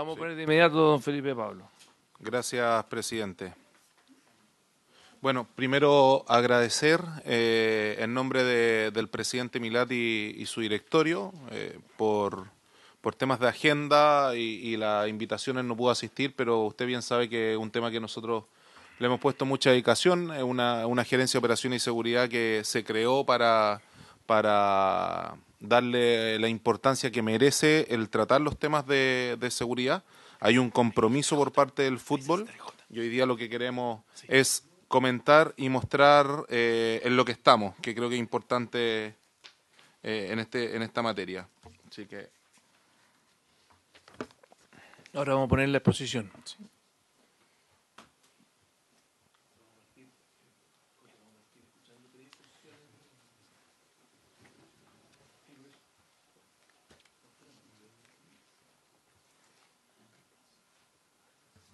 vamos a poner de inmediato don Felipe Pablo. Gracias, presidente. Bueno, primero agradecer eh, en nombre del presidente Milati y, su directorio eh, por, por, temas de agenda y, las invitaciones no pudo asistir, pero usted bien sabe que es un tema que nosotros le hemos puesto mucha dedicación, es una, gerencia de operaciones y seguridad que se creó para, para darle la importancia que merece el tratar los temas de, seguridad. Hay un compromiso por parte del fútbol y hoy día lo que queremos es comentar y mostrar eh, en lo que estamos, que creo que es importante eh, en, este, en esta materia. Así que. Ahora vamos a poner la exposición.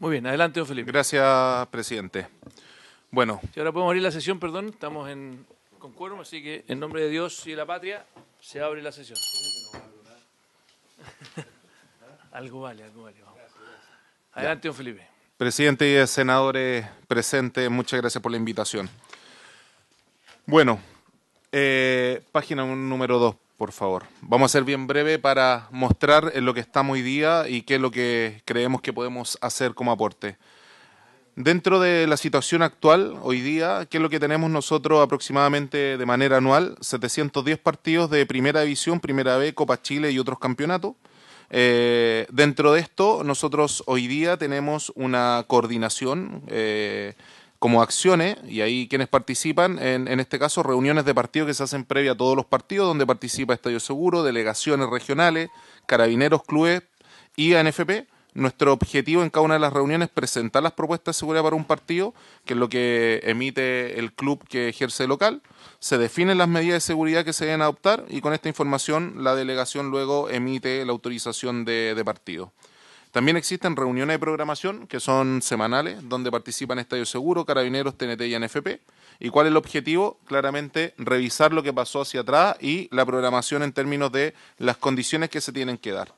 Muy bien, adelante, don Felipe. Gracias, presidente. Bueno. Y ahora podemos abrir la sesión, perdón, estamos en con así que en nombre de Dios y de la patria se abre la sesión. algo vale, algo vale. Adelante, don Felipe. Presidente y senadores presentes, muchas gracias por la invitación. Bueno, eh, página número 2 por favor. Vamos a ser bien breve para mostrar en lo que estamos hoy día y qué es lo que creemos que podemos hacer como aporte. Dentro de la situación actual, hoy día, ¿qué es lo que tenemos nosotros aproximadamente de manera anual? 710 partidos de Primera División, Primera B, Copa Chile y otros campeonatos. Eh, dentro de esto, nosotros hoy día tenemos una coordinación. Eh, como acciones, y ahí quienes participan, en, este caso reuniones de partido que se hacen previa a todos los partidos, donde participa Estadio Seguro, delegaciones regionales, carabineros, clubes y ANFP. Nuestro objetivo en cada una de las reuniones es presentar las propuestas de seguridad para un partido, que es lo que emite el club que ejerce local. Se definen las medidas de seguridad que se deben adoptar y con esta información la delegación luego emite la autorización de partido. También existen reuniones de programación que son semanales, donde participan Estadio Seguro, Carabineros, TNT y NFP. ¿Y cuál es el objetivo? Claramente revisar lo que pasó hacia atrás y la programación en términos de las condiciones que se tienen que dar.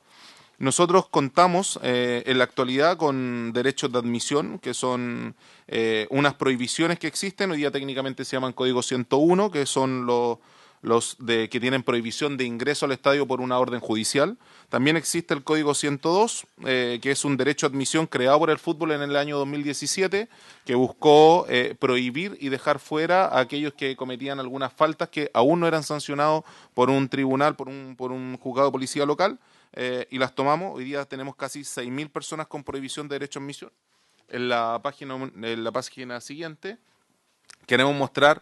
Nosotros contamos eh, en la actualidad con derechos de admisión, que son eh, unas prohibiciones que existen, hoy día técnicamente se llaman Código 101, que son los los de, que tienen prohibición de ingreso al estadio por una orden judicial. También existe el Código 102, eh, que es un derecho a admisión creado por el fútbol en el año 2017, que buscó eh, prohibir y dejar fuera a aquellos que cometían algunas faltas que aún no eran sancionados por un tribunal, por un, por un juzgado de policía local, eh, y las tomamos. Hoy día tenemos casi 6.000 personas con prohibición de derecho a admisión. En la página, en la página siguiente queremos mostrar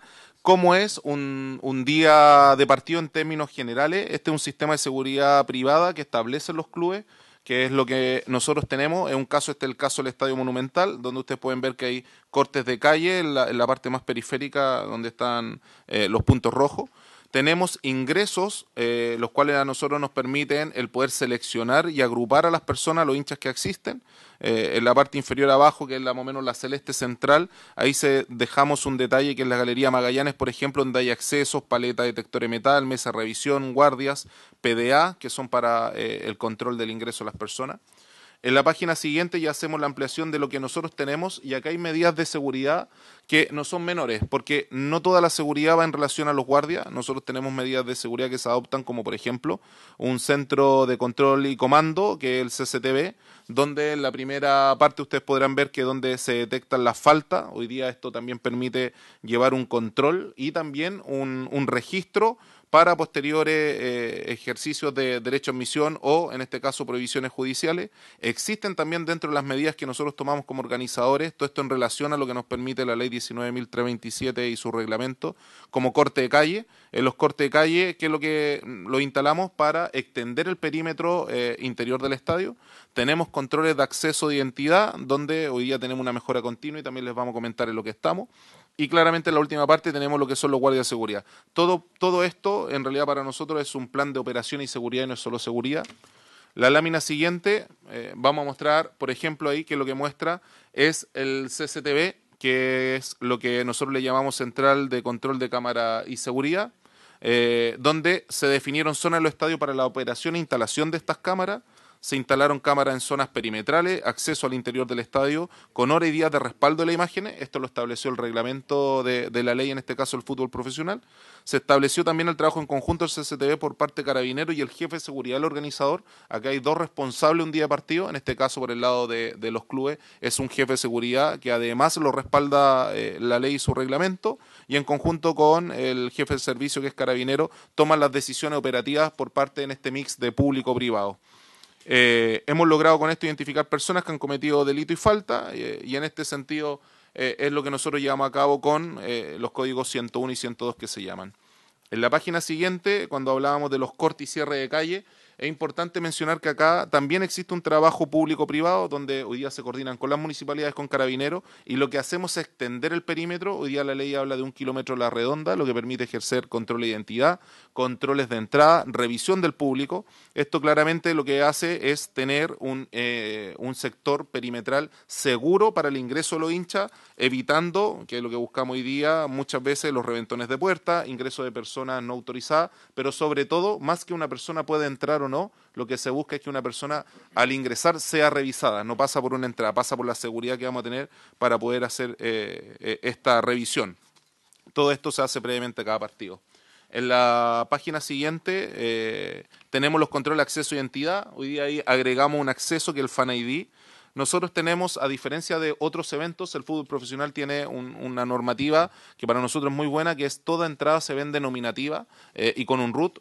cómo es un, un, día de partido en términos generales. Este es un sistema de seguridad privada que establecen los clubes, que es lo que nosotros tenemos. En un caso, este es el caso del Estadio Monumental, donde ustedes pueden ver que hay cortes de calle en la, parte más periférica donde están eh, los puntos rojos tenemos ingresos, eh, los cuales a nosotros nos permiten el poder seleccionar y agrupar a las personas, los hinchas que existen. Eh, en la parte inferior abajo, que es la más o menos la celeste central, ahí se dejamos un detalle que es la Galería Magallanes, por ejemplo, donde hay accesos, paleta detector de metal, mesa de revisión, guardias, PDA, que son para eh, el control del ingreso de las personas. En la página siguiente ya hacemos la ampliación de lo que nosotros tenemos y acá hay medidas de seguridad que no son menores, porque no toda la seguridad va en relación a los guardias. Nosotros tenemos medidas de seguridad que se adoptan, como por ejemplo un centro de control y comando, que es el CCTV, donde en la primera parte ustedes podrán ver que donde se detectan las faltas. Hoy día esto también permite llevar un control y también un, un registro para posteriores eh, ejercicios de derecho a admisión o, en este caso, prohibiciones judiciales. Existen también dentro de las medidas que nosotros tomamos como organizadores, todo esto en relación a lo que nos permite la ley 19.327 y su reglamento, como corte de calle. En los cortes de calle, que es lo que mm, lo instalamos para extender el perímetro eh, interior del estadio. Tenemos controles de acceso de identidad, donde hoy día tenemos una mejora continua y también les vamos a comentar en lo que estamos. Y claramente en la última parte tenemos lo que son los guardias de seguridad. Todo, todo esto, en realidad, para nosotros es un plan de operación y seguridad y no es solo seguridad. La lámina siguiente, eh, vamos a mostrar, por ejemplo, ahí que lo que muestra es el CCTV, que es lo que nosotros le llamamos Central de Control de Cámara y Seguridad, eh, donde se definieron zonas de los estadios para la operación e instalación de estas cámaras se instalaron cámaras en zonas perimetrales, acceso al interior del estadio, con hora y día de respaldo de las imágenes. Esto lo estableció el reglamento de, la ley, en este caso el fútbol profesional. Se estableció también el trabajo en conjunto del CCTV por parte de Carabinero y el jefe de seguridad del organizador. Acá hay dos responsables un día de partido, en este caso por el lado de, los clubes es un jefe de seguridad que además lo respalda eh, la ley y su reglamento y en conjunto con el jefe de servicio que es Carabinero toman las decisiones operativas por parte en este mix de público-privado. Eh, hemos logrado con esto identificar personas que han cometido delito y falta, eh, y en este sentido eh, es lo que nosotros llevamos a cabo con los códigos 101 y 102 que se llaman. En la página siguiente, cuando hablábamos de los cortes y cierres de calle, es importante mencionar que acá también existe un trabajo público-privado donde hoy día se coordinan con las municipalidades, con carabineros y lo que hacemos es extender el perímetro. Hoy día la ley habla de un kilómetro a la redonda, lo que permite ejercer control de identidad, controles de entrada, revisión del público. Esto claramente lo que hace es tener un, eh, sector perimetral seguro para el ingreso de los hinchas, evitando, que es lo que buscamos hoy día, muchas veces los reventones de puerta, ingreso de personas no autorizadas, pero sobre todo, más que una persona pueda entrar o no, lo que se busca es que una persona al ingresar sea revisada, no pasa por una entrada, pasa por la seguridad que vamos a tener para poder hacer eh, eh, esta revisión. Todo esto se hace previamente a cada partido. En la página siguiente eh, tenemos los controles de acceso y identidad. Hoy día ahí agregamos un acceso que es el Fan ID. Nosotros tenemos, a diferencia de otros eventos, el fútbol profesional tiene una normativa que para nosotros es muy buena, que es toda entrada se vende nominativa y con un root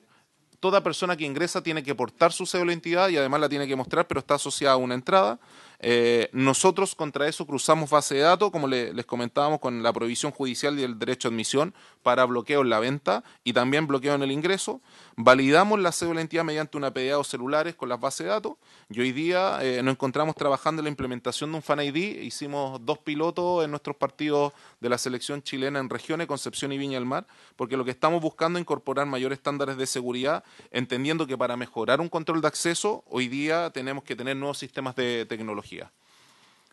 toda persona que ingresa tiene que portar su cédula de identidad y además la tiene que mostrar, pero está asociada a una entrada. Eh, nosotros contra eso cruzamos base de datos, como les comentábamos, con la prohibición judicial y el derecho a admisión, para bloqueo en la venta y también bloqueo en el ingreso. Validamos la cédula de entidad mediante una PDA o celulares con las bases de datos y hoy día eh, nos encontramos trabajando en la implementación de un Fan ID. Hicimos dos pilotos en nuestros partidos de la selección chilena en regiones, Concepción y Viña del Mar, porque lo que estamos buscando es incorporar mayores estándares de seguridad, entendiendo que para mejorar un control de acceso, hoy día tenemos que tener nuevos sistemas de tecnología.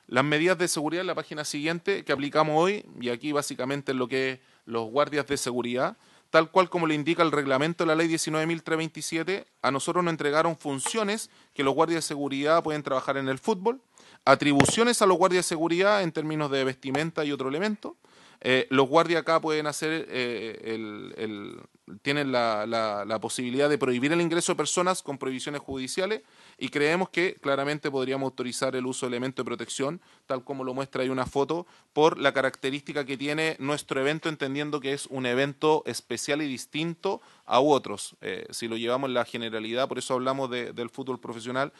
Las medidas de seguridad en la página siguiente que aplicamos hoy, y aquí básicamente es lo que es los guardias de seguridad, tal cual como le indica el reglamento de la ley 19.327, a nosotros nos entregaron funciones que los guardias de seguridad pueden trabajar en el fútbol, atribuciones a los guardias de seguridad en términos de vestimenta y otro elemento, eh, los guardias acá pueden hacer eh, eh, el, tienen la, posibilidad de prohibir el ingreso de personas con prohibiciones judiciales y creemos que claramente podríamos autorizar el uso de elementos de protección, tal como lo muestra ahí una foto, por la característica que tiene nuestro evento, entendiendo que es un evento especial y distinto a otros. si lo llevamos en la generalidad, por eso hablamos del fútbol profesional,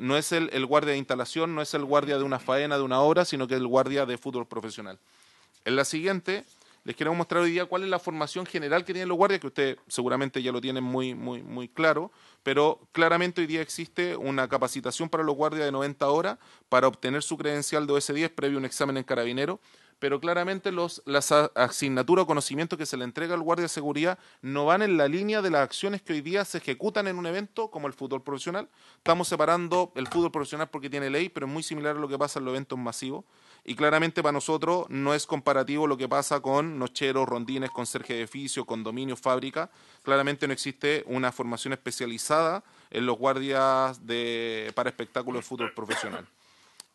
no es el, el guardia de instalación, no es el guardia de una faena, de una obra, sino que es el guardia de fútbol profesional. En la siguiente, les queremos mostrar hoy día cuál es la formación general que tienen los guardias, que ustedes seguramente ya lo tienen muy, muy, muy claro, pero claramente hoy día existe una capacitación para los guardias de 90 horas para obtener su credencial de OS10 previo a un examen en carabinero, pero claramente las asignaturas o conocimientos que se le entrega al guardia de seguridad no van en la línea de las acciones que hoy día se ejecutan en un evento como el fútbol profesional. Estamos separando el fútbol profesional porque tiene ley, pero es muy similar a lo que pasa en los eventos masivos y claramente para nosotros no es comparativo lo que pasa con nocheros, rondines, conserje de edificios, condominios, fábrica. Claramente no existe una formación especializada en los guardias de, para espectáculos de fútbol profesional.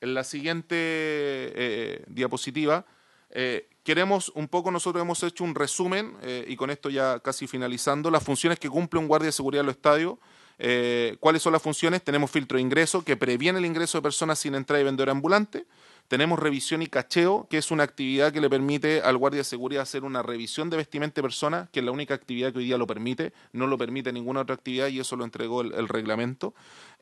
En la siguiente eh, eh, diapositiva, eh, queremos un poco, nosotros hemos hecho un resumen, y con esto ya casi finalizando, las funciones que cumple un guardia de seguridad en los estadios. ¿Cuáles son las funciones? Tenemos filtro de ingreso que previene el ingreso de personas sin entrada y vendedor ambulante. Tenemos revisión y cacheo, que es una actividad que le permite al guardia de seguridad hacer una revisión de vestimenta de persona, que es la única actividad que hoy día lo permite, no lo permite ninguna otra actividad y eso lo entregó el, reglamento.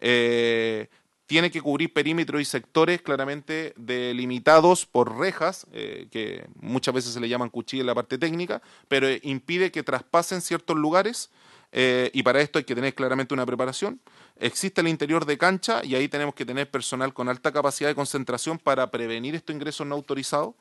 Eh, tiene que cubrir perímetros y sectores claramente delimitados por rejas, eh, que muchas veces se le llaman cuchillas en la parte técnica, pero eh, impide que traspasen ciertos lugares eh, y para esto hay que tener claramente una preparación. Existe el interior de cancha y ahí tenemos que tener personal con alta capacidad de concentración para prevenir estos ingresos no autorizados.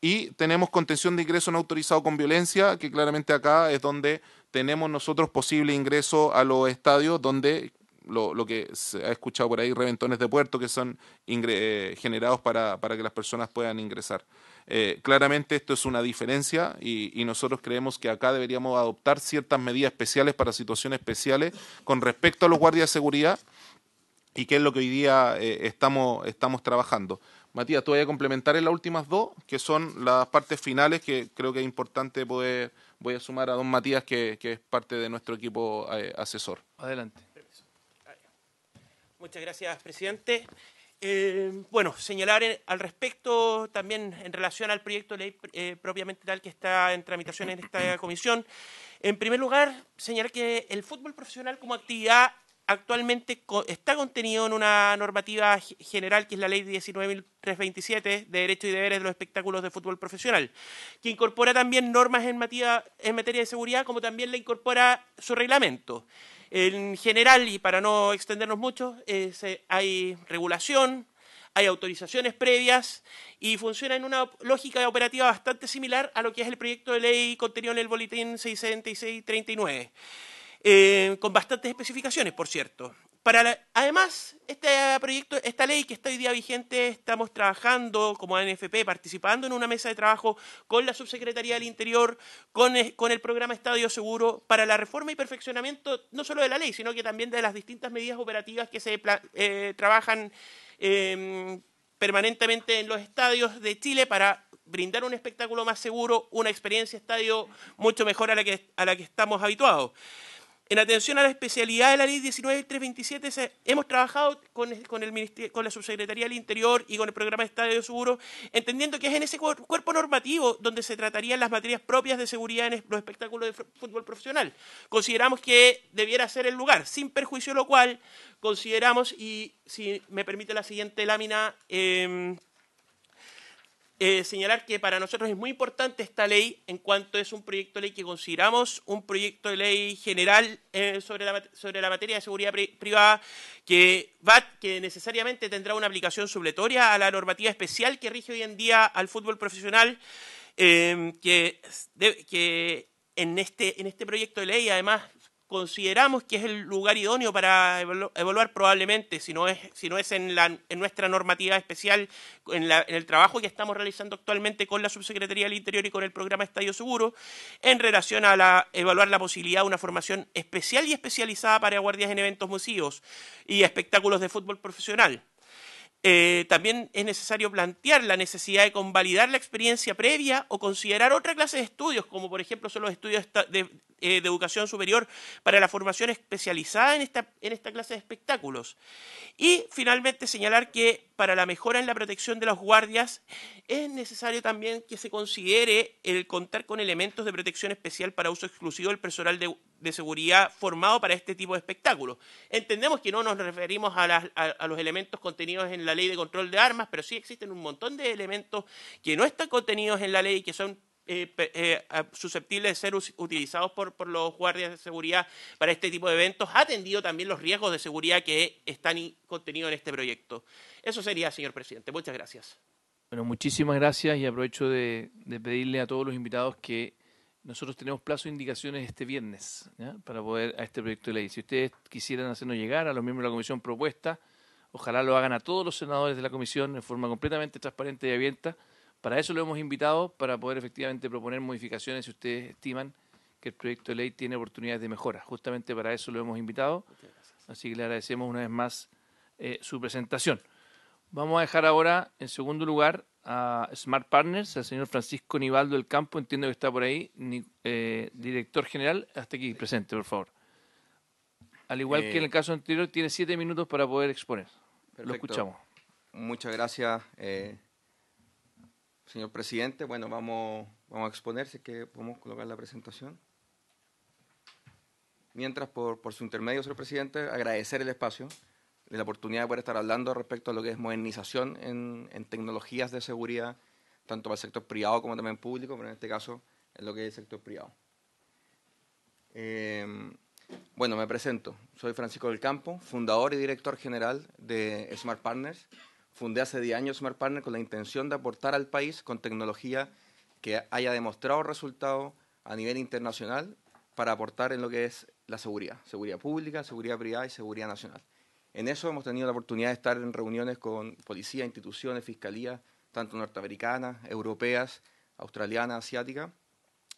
Y tenemos contención de ingresos no autorizados con violencia, que claramente acá es donde tenemos nosotros posible ingreso a los estadios, donde lo, que se ha escuchado por ahí, reventones de puerto que son eh, generados para que las personas puedan ingresar. Eh, claramente esto es una diferencia y, nosotros creemos que acá deberíamos adoptar ciertas medidas especiales para situaciones especiales con respecto a los guardias de seguridad y que es lo que hoy día eh, estamos, trabajando. Matías, tú voy a complementar en las últimas dos, que son las partes finales, que creo que es importante poder, voy a sumar a don Matías, que, es parte de nuestro equipo eh, asesor. Adelante. Muchas gracias, presidente. Eh, bueno, señalar eh, al respecto también en relación al proyecto de ley eh, propiamente tal que está en tramitación en esta comisión. En primer lugar, señalar que el fútbol profesional como actividad actualmente está contenido en una normativa general que es la ley 19.327 de Derechos y Deberes de los Espectáculos de Fútbol Profesional, que incorpora también normas en, materia, en materia de seguridad como también le incorpora su reglamento. En general, y para no extendernos mucho, eh, hay regulación, hay autorizaciones previas y funciona en una lógica operativa bastante similar a lo que es el proyecto de ley contenido en el boletín 676-39, eh, con bastantes especificaciones, por cierto además, este proyecto, esta ley que está hoy día vigente, estamos trabajando como ANFP, participando en una mesa de trabajo con la Subsecretaría del Interior, con el, programa Estadio Seguro, para la reforma y perfeccionamiento no solo de la ley, sino que también de las distintas medidas operativas que se eh, trabajan em, permanentemente en los estadios de Chile para brindar un espectáculo más seguro, una experiencia estadio mucho mejor a a la que estamos habituados. En atención a la especialidad de la ley 19.327, hemos trabajado con, el con la Subsecretaría del Interior y con el programa de Estadio Seguro, entendiendo que es en ese cuerpo normativo donde se tratarían las materias propias de seguridad en los espectáculos de fútbol profesional. Consideramos que debiera ser el lugar, sin perjuicio lo cual consideramos, y si me permite la siguiente lámina, em, eh, señalar que para nosotros es muy importante esta ley en cuanto es un proyecto de ley que consideramos un proyecto de ley general eh, sobre, la, materia de seguridad privada que, que necesariamente tendrá una aplicación supletoria a la normativa especial que rige hoy en día al fútbol profesional eh, que, que en este, en este proyecto de ley además consideramos que es el lugar idóneo para evaluar probablemente, si no es, si no es en, nuestra normativa especial, en, el trabajo que estamos realizando actualmente con la Subsecretaría del Interior y con el programa Estadio Seguro, en relación a evaluar la posibilidad de una formación especial y especializada para guardias en eventos museos y espectáculos de fútbol profesional. Eh, también es necesario plantear la necesidad de convalidar la experiencia previa o considerar otra clase de estudios, como por ejemplo son los estudios eh, de, educación superior para la formación especializada en esta, en esta clase de espectáculos. Y finalmente señalar que para la mejora en la protección de los guardias es necesario también que se considere el contar con elementos de protección especial para uso exclusivo del personal de, de seguridad formado para este tipo de espectáculos. Entendemos que no nos referimos a, los elementos contenidos en la ley de control de armas, pero sí existen un montón de elementos que no están contenidos en la ley y que son eh, eh, susceptibles de ser utilizados por, los guardias de seguridad para este tipo de eventos. atendido también los riesgos de seguridad que están contenidos en este proyecto. Eso sería, señor presidente. Muchas gracias. Bueno, muchísimas gracias y aprovecho de pedirle a todos los invitados que nosotros tenemos plazo de indicaciones este viernes para poder a este proyecto de ley. Si ustedes quisieran hacernos llegar a los miembros de la comisión propuesta, ojalá lo hagan a todos los senadores de la comisión en forma completamente transparente y abierta. Para eso lo hemos invitado, para poder efectivamente proponer modificaciones si ustedes estiman que el proyecto de ley tiene oportunidades de mejora. Justamente para eso lo hemos invitado. Así que le agradecemos una vez más eh, su presentación. Vamos a dejar ahora, en segundo lugar, a Smart Partners, al señor Francisco Nivaldo del Campo, entiendo que está por ahí, eh, director general, hasta aquí presente, por favor. Al igual que en el eh, caso anterior, tiene siete minutos para poder exponer. Lo escuchamos. Muchas gracias, eh, señor presidente. Bueno, vamos, vamos a exponer, si es que podemos colocar la presentación. Mientras, por, por su intermedio, señor presidente, agradecer el espacio la oportunidad de poder estar hablando respecto a lo que es modernización en, tecnologías de seguridad, tanto para el sector privado como también público, pero en este caso en lo que es el sector privado. Eh, bueno, me presento. Soy Francisco del Campo, fundador y director general de Smart Partners. Fundé hace 10 años Smart Partners con la intención de aportar al país con tecnología que haya demostrado resultados a nivel internacional para aportar en lo que es la seguridad, seguridad pública, seguridad privada y seguridad nacional. En eso hemos tenido la oportunidad de estar en reuniones con policías, instituciones, fiscalías, tanto norteamericanas, europeas, australianas, asiáticas,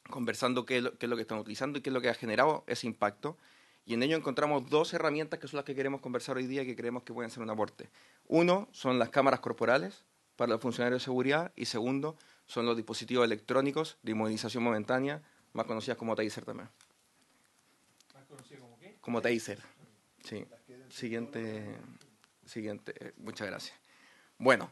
conversando qué, es lo que están utilizando y qué es lo que ha generado ese impacto. Y en ello encontramos dos herramientas que son las que queremos conversar hoy día y que creemos que pueden ser un aporte. Uno son las cámaras corporales para los funcionarios de seguridad y segundo son los dispositivos electrónicos de inmovilización momentánea, más conocidas como Taser también. ¿Más conocidas como qué? Como Taser. Sí siguiente, siguiente. Eh, muchas gracias. Bueno,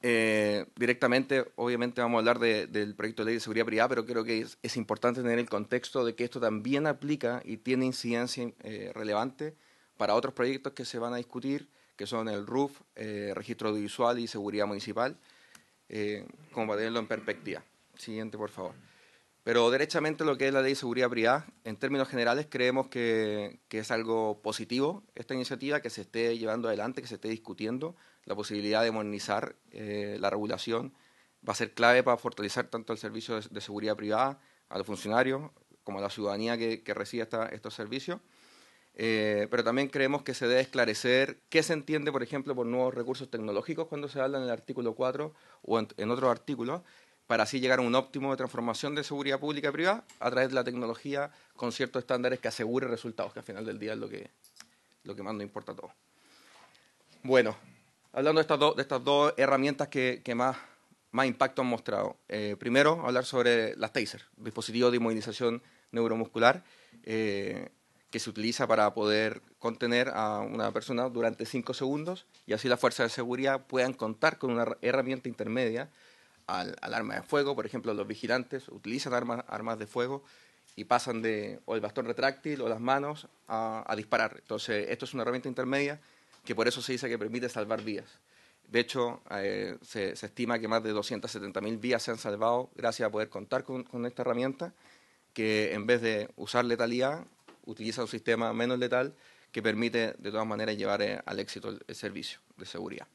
eh, directamente, obviamente vamos a hablar de, del proyecto de ley de seguridad privada, pero creo que es, importante tener el contexto de que esto también aplica y tiene incidencia eh, relevante para otros proyectos que se van a discutir, que son el RUF, Registro Audiovisual y Seguridad Municipal, como para tenerlo en perspectiva. Siguiente, por favor. Pero derechamente lo que es la ley de seguridad privada, en términos generales creemos que, es algo positivo esta iniciativa que se esté llevando adelante, que se esté discutiendo. La posibilidad de modernizar eh, la regulación va a ser clave para fortalecer tanto el servicio de, seguridad privada a los funcionarios como a la ciudadanía que, recibe estos servicios. Eh, pero también creemos que se debe esclarecer qué se entiende, por ejemplo, por nuevos recursos tecnológicos cuando se habla en el artículo 4 o en, en otros artículos para así llegar a un óptimo de transformación de seguridad pública y privada a través de la tecnología con ciertos estándares que asegure resultados, que al final del día es lo que, más nos importa a todos. Bueno, hablando de estas, dos herramientas que, más, impacto han mostrado. Eh, primero, hablar sobre las TASER, dispositivos de inmovilización neuromuscular, eh, que se utiliza para poder contener a una persona durante cinco segundos y así las fuerzas de seguridad puedan contar con una herramienta intermedia al, arma de fuego. Por ejemplo, los vigilantes utilizan armas, de fuego y pasan de o el bastón retráctil o las manos a, disparar. Entonces, esto es una herramienta intermedia que por eso se dice que permite salvar vías. De hecho, eh, se, estima que más de 270.000 vías se han salvado gracias a poder contar con, esta herramienta, que en vez de usar letalidad, utiliza un sistema menos letal que permite de todas maneras llevar eh, al éxito el, el, servicio de seguridad.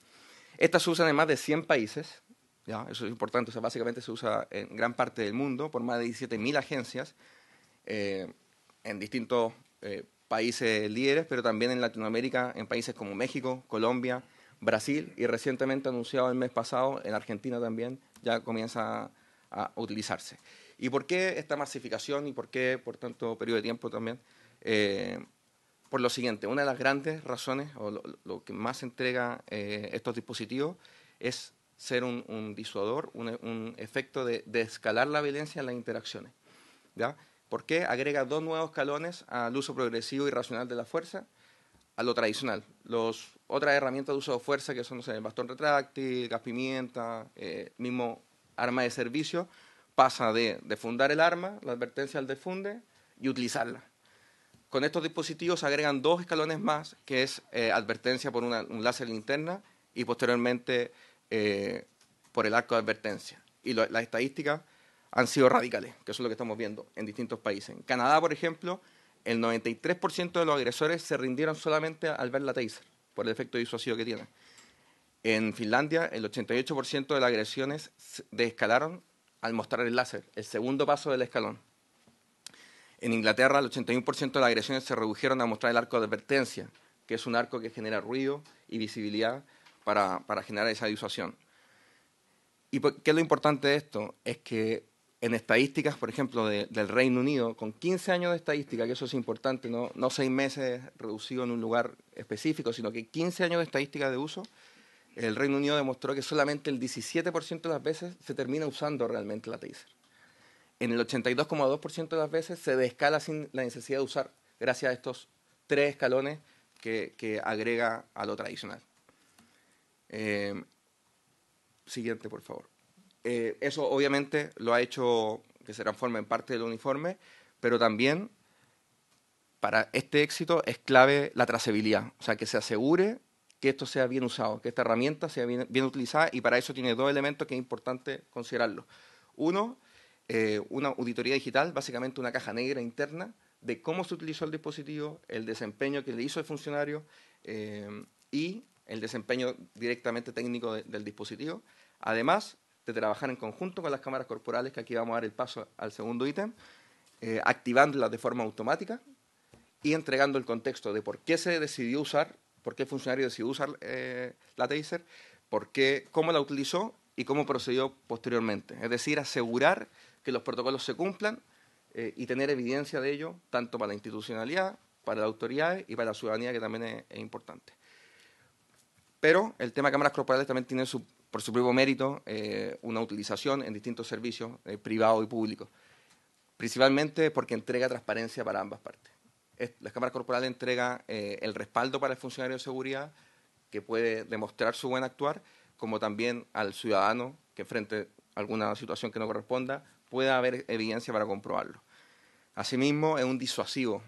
Estas se usan en más de 100 países eso es importante, o sea, básicamente se usa en gran parte del mundo por más de 17.000 agencias eh, en distintos eh, países líderes, pero también en Latinoamérica, en países como México, Colombia, Brasil y recientemente anunciado el mes pasado en Argentina también ya comienza a, utilizarse. ¿Y por qué esta masificación y por qué por tanto periodo de tiempo también? Eh, por lo siguiente, una de las grandes razones o lo, que más entrega estos dispositivos es ser un, disuador, un, efecto de, escalar la violencia en las interacciones. ¿ya? ¿Por qué? Agrega dos nuevos escalones al uso progresivo y racional de la fuerza, a lo tradicional. Las otras herramientas de uso de fuerza que son el bastón retráctil, gas pimienta, eh, mismo arma de servicio, pasa de, de fundar el arma, la advertencia al defunde y utilizarla. Con estos dispositivos agregan dos escalones más, que es eh, advertencia por un láser linterna y posteriormente eh, por el arco de advertencia. Y las estadísticas han sido radicales, que eso es lo que estamos viendo en distintos países. En Canadá, por ejemplo, el 93% de los agresores se rindieron solamente al ver la taser, por el efecto disuasivo que tiene. En Finlandia, el 88% de las agresiones descalaron al mostrar el láser, el segundo paso del escalón. En Inglaterra, el 81% de las agresiones se redujeron a mostrar el arco de advertencia, que es un arco que genera ruido y visibilidad para, generar esa disuasión. ¿Y pues, qué es lo importante de esto? Es que en estadísticas, por ejemplo, del Reino Unido, con 15 años de estadística, que eso es importante, no, no seis meses reducido en un lugar específico, sino que 15 años de estadística de uso, el Reino Unido demostró que solamente el 17% de las veces se termina usando realmente la taser. En el 82,2% de las veces se descala sin la necesidad de usar, gracias a estos tres escalones que agrega a lo tradicional. Em, siguiente, por favor. Eh, eso obviamente lo ha hecho que se transforme en parte del uniforme, pero también para este éxito es clave la trazabilidad, o sea, que se asegure que esto sea bien usado, que esta herramienta sea bien, utilizada y para eso tiene dos elementos que es importante considerarlo Uno, eh, una auditoría digital, básicamente una caja negra interna de cómo se utilizó el dispositivo, el desempeño que le hizo el funcionario em, y el desempeño directamente técnico del dispositivo, además de trabajar en conjunto con las cámaras corporales, que aquí vamos a dar el paso al segundo ítem, eh, activándolas de forma automática y entregando el contexto de por qué se decidió usar, por qué funcionario decidió usar eh, la Taser, por qué, cómo la utilizó y cómo procedió posteriormente. Es decir, asegurar que los protocolos se cumplan eh, y tener evidencia de ello, tanto para la institucionalidad, para las autoridades y para la ciudadanía, que también es importante. Pero el tema de cámaras corporales también tiene por su propio mérito eh, una utilización en distintos servicios, eh, privados y públicos. Principalmente porque entrega transparencia para ambas partes. Las cámaras corporales entrega eh, el respaldo para el funcionario de seguridad que puede demostrar su buen actuar, como también al ciudadano que frente a alguna situación que no corresponda pueda haber evidencia para comprobarlo. Asimismo, es un disuasivo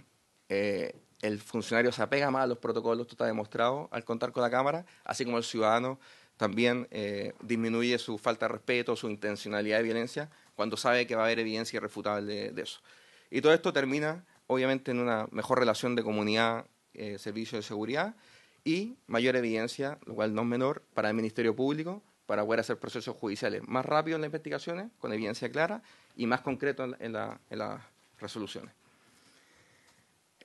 el funcionario se apega más a los protocolos, esto está demostrado al contar con la Cámara, así como el ciudadano también eh, disminuye su falta de respeto, su intencionalidad de violencia, cuando sabe que va a haber evidencia irrefutable de, eso. Y todo esto termina, obviamente, en una mejor relación de comunidad, eh, servicio de seguridad y mayor evidencia, lo cual no es menor, para el Ministerio Público, para poder hacer procesos judiciales más rápidos en las investigaciones, con evidencia clara y más concreto en las resoluciones.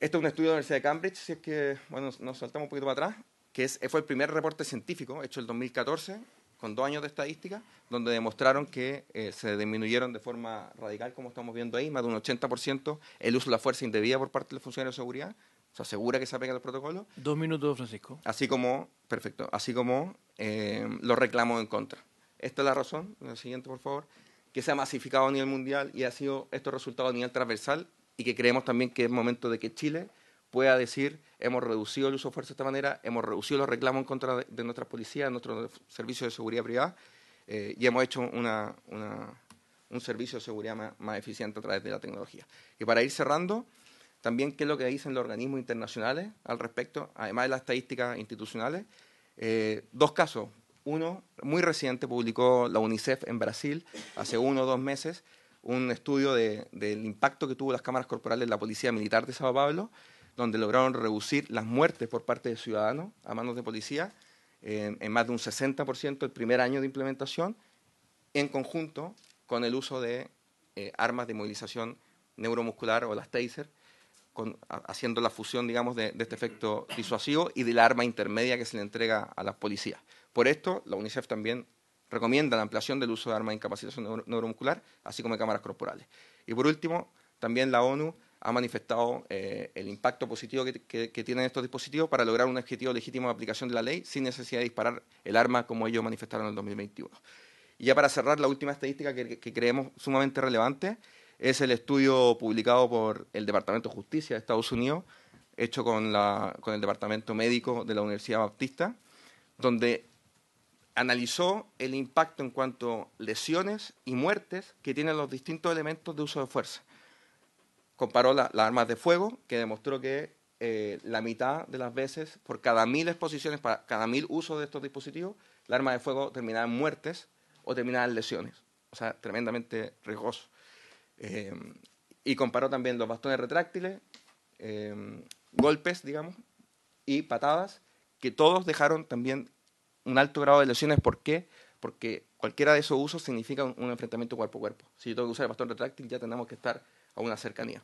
Este es un estudio de la Universidad de Cambridge, si es que, bueno, nos saltamos un poquito para atrás, que fue el primer reporte científico hecho en el 2014, con dos años de estadística, donde demostraron que eh, se disminuyeron de forma radical, como estamos viendo ahí, más de un 80% el uso de la fuerza indebida por parte del funcionarios de seguridad. Se asegura que se aplica el protocolo. Dos minutos, Francisco. Así como, perfecto, así como eh, los reclamos en contra. Esta es la razón, el siguiente, por favor, que se ha masificado a nivel mundial y ha sido estos resultados a nivel transversal y que creemos también que es momento de que Chile pueda decir hemos reducido el uso de fuerza de esta manera, hemos reducido los reclamos en contra de, nuestras policías, de nuestros servicios de seguridad privada eh, y hemos hecho un servicio de seguridad más, eficiente a través de la tecnología. Y para ir cerrando, también qué es lo que dicen los organismos internacionales al respecto, además de las estadísticas institucionales. Eh, dos casos. Uno, muy reciente, publicó la UNICEF en Brasil hace uno o dos meses un estudio del impacto que tuvo las cámaras corporales en la Policía Militar de Sao Paulo, donde lograron reducir las muertes por parte de ciudadanos a manos de policía eh, en, más de un 60% el primer año de implementación, en conjunto con el uso de eh, armas de movilización neuromuscular o las taser, haciendo la fusión, digamos, de, de, este efecto disuasivo y de la arma intermedia que se le entrega a las policías. Por esto, la UNICEF también recomienda la ampliación del uso de armas de incapacitación neuromuscular, así como de cámaras corporales. Y por último, también la ONU ha manifestado eh, el impacto positivo que, tienen estos dispositivos para lograr un objetivo legítimo de aplicación de la ley sin necesidad de disparar el arma como ellos manifestaron en el 2021. Y ya para cerrar, la última estadística que, creemos sumamente relevante es el estudio publicado por el Departamento de Justicia de Estados Unidos, hecho con, el Departamento Médico de la Universidad Bautista, donde analizó el impacto en cuanto a lesiones y muertes que tienen los distintos elementos de uso de fuerza. Comparó las armas de fuego, que demostró que eh, la mitad de las veces, por cada mil exposiciones, para cada mil usos de estos dispositivos, la arma de fuego terminaba en muertes o terminaban en lesiones. O sea, tremendamente riesgoso. Em, y comparó también los bastones retráctiles, em, golpes, digamos, y patadas, que todos dejaron también un alto grado de lesiones. ¿Por qué? Porque cualquiera de esos usos significa un, enfrentamiento cuerpo a cuerpo. Si yo tengo que usar el bastón retráctil, ya tenemos que estar a una cercanía.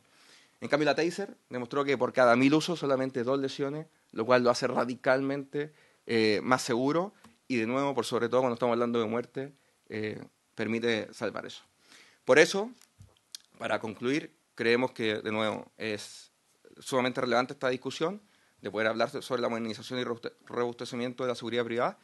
En cambio, la Taser demostró que por cada mil usos solamente dos lesiones, lo cual lo hace radicalmente eh, más seguro y, de nuevo, por sobre todo cuando estamos hablando de muerte, eh, permite salvar eso. Por eso, para concluir, creemos que, de nuevo, es sumamente relevante esta discusión de poder hablar sobre la modernización y robustecimiento de la seguridad privada,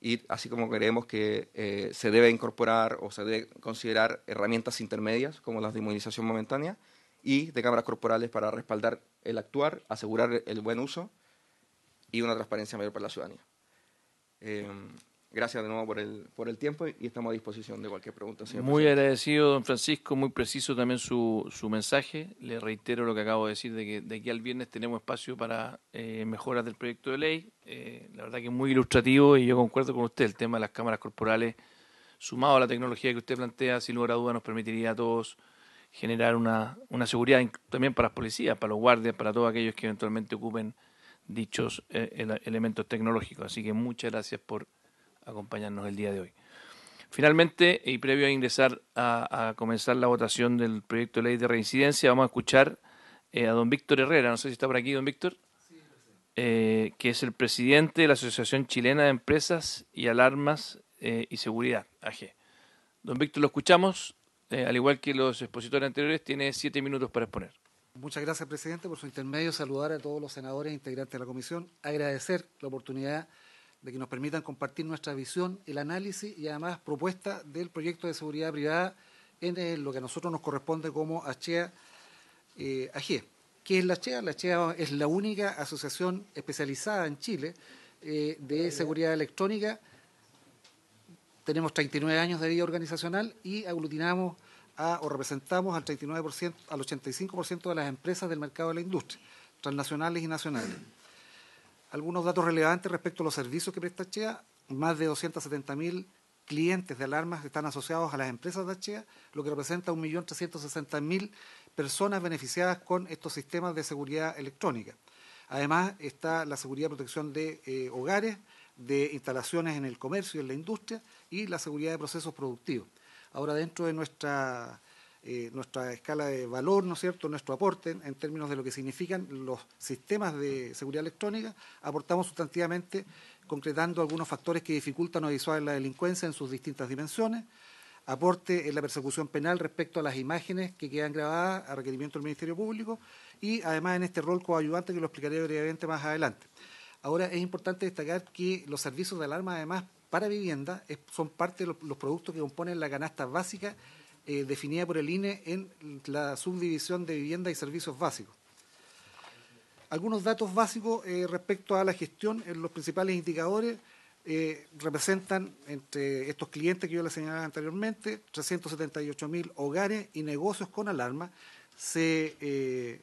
y así como creemos que eh, se debe incorporar o se debe considerar herramientas intermedias como las de inmunización momentánea y de cámaras corporales para respaldar el actuar, asegurar el buen uso y una transparencia mayor para la ciudadanía. Em, Gracias de nuevo por el, por el tiempo y estamos a disposición de cualquier pregunta. muy agradecido, don Francisco, muy preciso también su, su, mensaje. Le reitero lo que acabo de decir, de que de aquí al viernes tenemos espacio para eh, mejoras del proyecto de ley. Eh, la verdad que es muy ilustrativo y yo concuerdo con usted, el tema de las cámaras corporales, sumado a la tecnología que usted plantea, sin lugar a duda nos permitiría a todos generar una, una seguridad también para las policías, para los guardias, para todos aquellos que eventualmente ocupen dichos eh, elementos tecnológicos. Así que muchas gracias por acompañarnos el día de hoy. Finalmente, y previo a ingresar a, comenzar la votación del proyecto de ley de reincidencia, vamos a escuchar eh, a don Víctor Herrera. No sé si está por aquí, don Víctor. Eh, que es el presidente de la Asociación Chilena de Empresas y Alarmas eh, y Seguridad, AG. Don Víctor, lo escuchamos. al igual que los expositores anteriores, tiene siete minutos para exponer. Muchas gracias, presidente, por su intermedio. Saludar a todos los senadores e integrantes de la comisión. Agradecer la oportunidad de que nos permitan compartir nuestra visión, el análisis y además propuesta del proyecto de seguridad privada en eh, lo que a nosotros nos corresponde como ACHEA eh, ¿Qué es la ACHEA? La ACHEA es la única asociación especializada en Chile eh, de seguridad electrónica. Tenemos 39 años de vida organizacional y aglutinamos o representamos al 39%, al 85% de las empresas del mercado de la industria, transnacionales y nacionales algunos datos relevantes respecto a los servicios que presta Chea, Más de 270.000 clientes de alarmas están asociados a las empresas de Chea, lo que representa 1.360.000 personas beneficiadas con estos sistemas de seguridad electrónica. Además está la seguridad y protección de eh, hogares, de instalaciones en el comercio y en la industria y la seguridad de procesos productivos. Ahora dentro de nuestra eh, nuestra escala de valor, ¿no es cierto?, nuestro aporte en, términos de lo que significan los sistemas de seguridad electrónica, aportamos sustantivamente concretando algunos factores que dificultan o disuaden la delincuencia en sus distintas dimensiones, aporte en la persecución penal respecto a las imágenes que quedan grabadas a requerimiento del Ministerio Público y además en este rol coayudante que lo explicaré brevemente más adelante. Ahora es importante destacar que los servicios de alarma además para vivienda son parte de los, productos que componen la canasta básica eh, definida por el INE en la subdivisión de vivienda y servicios básicos. Algunos datos básicos eh, respecto a la gestión en eh, los principales indicadores representan entre estos clientes que yo les señalaba anteriormente, 378.000 hogares y negocios con alarma. Se,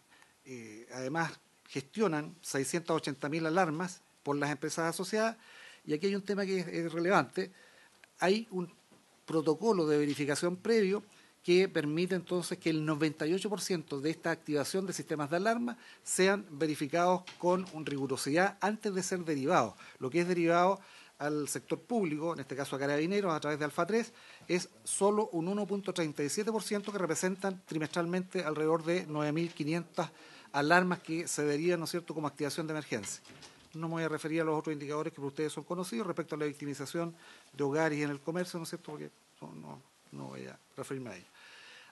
además, gestionan 680.000 alarmas por las empresas asociadas. Y aquí hay un tema que es relevante. Hay un protocolo de verificación previo que permite entonces que el 98% de esta activación de sistemas de alarma sean verificados con rigurosidad antes de ser derivados. Lo que es derivado al sector público, en este caso a carabineros, a través de Alfa 3, es solo un 1.37% que representan trimestralmente alrededor de 9.500 alarmas que se derivan, ¿no cierto?, como activación de emergencia. No me voy a referir a los otros indicadores que ustedes son conocidos respecto a la victimización de hogares en el comercio, ¿no es cierto? Porque no, voy a referirme a ello.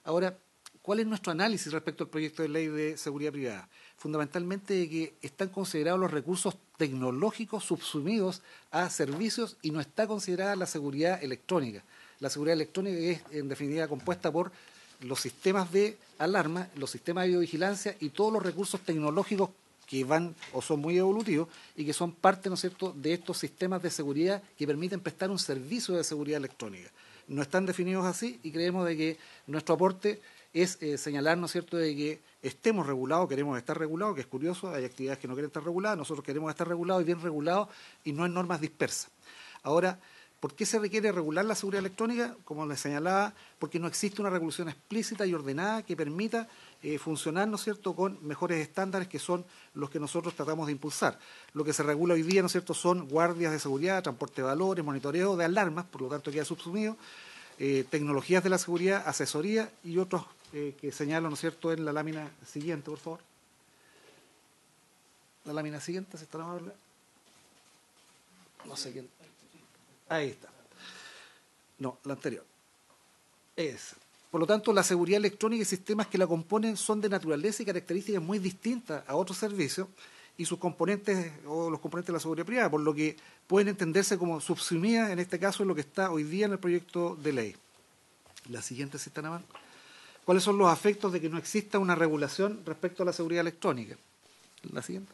Ahora, ¿Cuál es nuestro análisis respecto al proyecto de ley de seguridad privada? Fundamentalmente de que están considerados los recursos tecnológicos subsumidos a servicios y no está considerada la seguridad electrónica. La seguridad electrónica es en definitiva compuesta por los sistemas de alarma, los sistemas de videovigilancia y todos los recursos tecnológicos que van o son muy evolutivos y que son parte, ¿no es cierto?, de estos sistemas de seguridad que permiten prestar un servicio de seguridad electrónica. No están definidos así y creemos de que nuestro aporte es eh, señalar, ¿no es cierto?, de que estemos regulados, queremos estar regulados, que es curioso, hay actividades que no quieren estar reguladas, nosotros queremos estar regulados y bien regulados y no en normas dispersas. Ahora, ¿Por qué se requiere regular la seguridad electrónica? Como les señalaba, porque no existe una regulación explícita y ordenada que permita eh, funcionar, ¿no es cierto?, con mejores estándares que son los que nosotros tratamos de impulsar. Lo que se regula hoy día, ¿no es cierto?, son guardias de seguridad, transporte de valores, monitoreo de alarmas, por lo tanto queda subsumido, eh, tecnologías de la seguridad, asesoría y otros eh, que señalo, ¿no es cierto?, en la lámina siguiente, por favor. La lámina siguiente, si está a No sé quién. Ahí está. No, la anterior. Es por lo tanto, la seguridad electrónica y sistemas que la componen son de naturaleza y características muy distintas a otros servicios y sus componentes o los componentes de la seguridad privada, por lo que pueden entenderse como subsumidas en este caso en lo que está hoy día en el proyecto de ley. La siguiente, si están a ¿Cuáles son los efectos de que no exista una regulación respecto a la seguridad electrónica? La siguiente.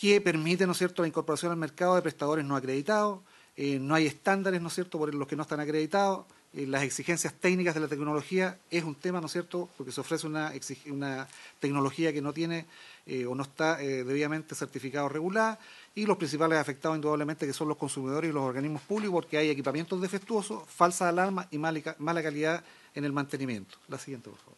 Que permite, ¿no es cierto?, la incorporación al mercado de prestadores no acreditados, eh, no hay estándares, ¿no es cierto?, por los que no están acreditados, eh, las exigencias técnicas de la tecnología es un tema, ¿no es cierto?, porque se ofrece una, tecnología que no tiene eh, o no está eh, debidamente certificada o regulada, y los principales afectados indudablemente que son los consumidores y los organismos públicos, porque hay equipamientos defectuosos, falsas alarmas y mala, mala calidad en el mantenimiento. La siguiente, por favor.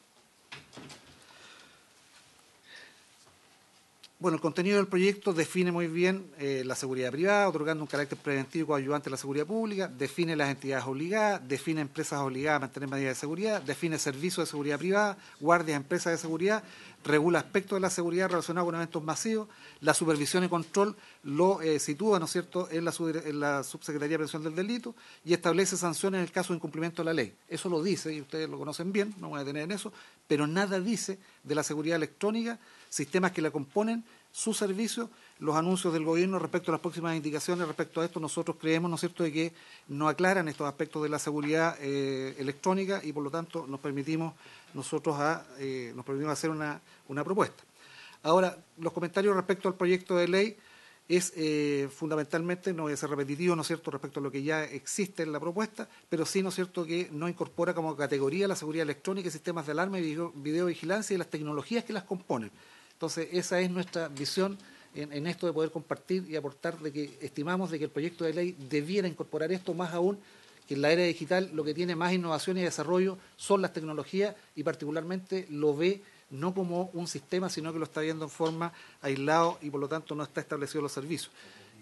Bueno, el contenido del proyecto define muy bien eh, la seguridad privada, otorgando un carácter preventivo ayudante a la seguridad pública, define las entidades obligadas, define empresas obligadas a mantener medidas de seguridad, define servicios de seguridad privada, guardias, empresas de seguridad, regula aspectos de la seguridad relacionados con eventos masivos, la supervisión y control lo eh, sitúa, ¿no es cierto?, en la, Subsecretaría de Prevención del Delito y establece sanciones en el caso de incumplimiento de la ley. Eso lo dice, y ustedes lo conocen bien, no voy a detener en eso, pero nada dice de la seguridad electrónica sistemas que la componen, su servicio, los anuncios del gobierno respecto a las próximas indicaciones, respecto a esto, nosotros creemos, ¿no es cierto?, de que no aclaran estos aspectos de la seguridad eh, electrónica y por lo tanto nos permitimos nosotros a, eh, nos permitimos hacer una, propuesta. Ahora, los comentarios respecto al proyecto de ley es eh, fundamentalmente, no voy a ser repetitivo, ¿no es cierto?, respecto a lo que ya existe en la propuesta, pero sí, ¿no es cierto?, que no incorpora como categoría la seguridad electrónica, sistemas de alarma y videovigilancia y las tecnologías que las componen. Entonces, esa es nuestra visión en, esto de poder compartir y aportar de que estimamos de que el proyecto de ley debiera incorporar esto más aún que en la era digital lo que tiene más innovación y desarrollo son las tecnologías y particularmente lo ve no como un sistema, sino que lo está viendo en forma aislado y por lo tanto no está establecido los servicios.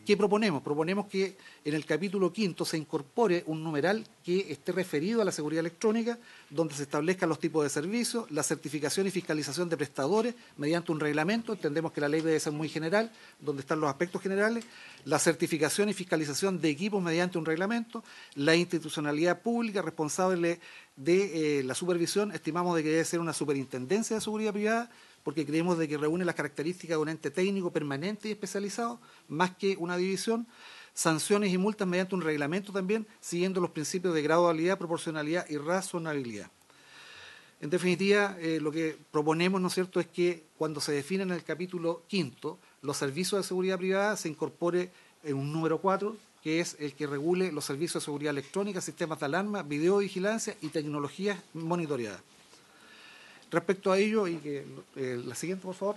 ¿Qué proponemos? Proponemos que en el capítulo quinto se incorpore un numeral que esté referido a la seguridad electrónica, donde se establezcan los tipos de servicios, la certificación y fiscalización de prestadores mediante un reglamento. Entendemos que la ley debe ser muy general, donde están los aspectos generales, la certificación y fiscalización de equipos mediante un reglamento, la institucionalidad pública responsable de eh, la supervisión. Estimamos de que debe ser una superintendencia de seguridad privada porque creemos de que reúne las características de un ente técnico permanente y especializado, más que una división, sanciones y multas mediante un reglamento también, siguiendo los principios de gradualidad, proporcionalidad y razonabilidad. En definitiva, eh, lo que proponemos, ¿no es cierto?, es que cuando se define en el capítulo quinto los servicios de seguridad privada se incorpore en un número cuatro, que es el que regule los servicios de seguridad electrónica, sistemas de alarma, videovigilancia y tecnologías monitoreadas. Respecto a ello, y que eh, la siguiente, por favor,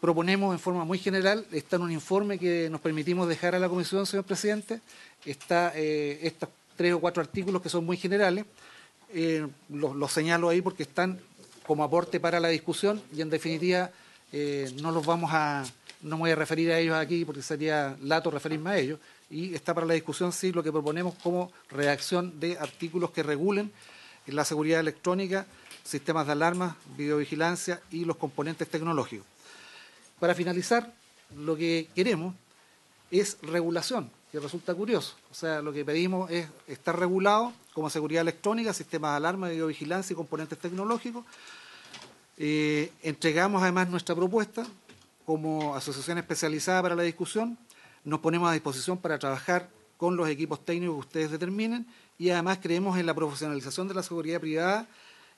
proponemos en forma muy general, está en un informe que nos permitimos dejar a la Comisión, señor presidente, está eh, estos tres o cuatro artículos que son muy generales, eh, los, señalo ahí porque están como aporte para la discusión y en definitiva no los vamos a, no me voy a referir a ellos aquí porque sería lato referirme a ellos, y está para la discusión sí lo que proponemos como redacción de artículos que regulen la seguridad electrónica sistemas de alarma, videovigilancia y los componentes tecnológicos. Para finalizar, lo que queremos es regulación, que resulta curioso. O sea, lo que pedimos es estar regulado como seguridad electrónica, sistemas de alarma, videovigilancia y componentes tecnológicos. Eh, entregamos además nuestra propuesta como asociación especializada para la discusión. Nos ponemos a disposición para trabajar con los equipos técnicos que ustedes determinen y además creemos en la profesionalización de la seguridad privada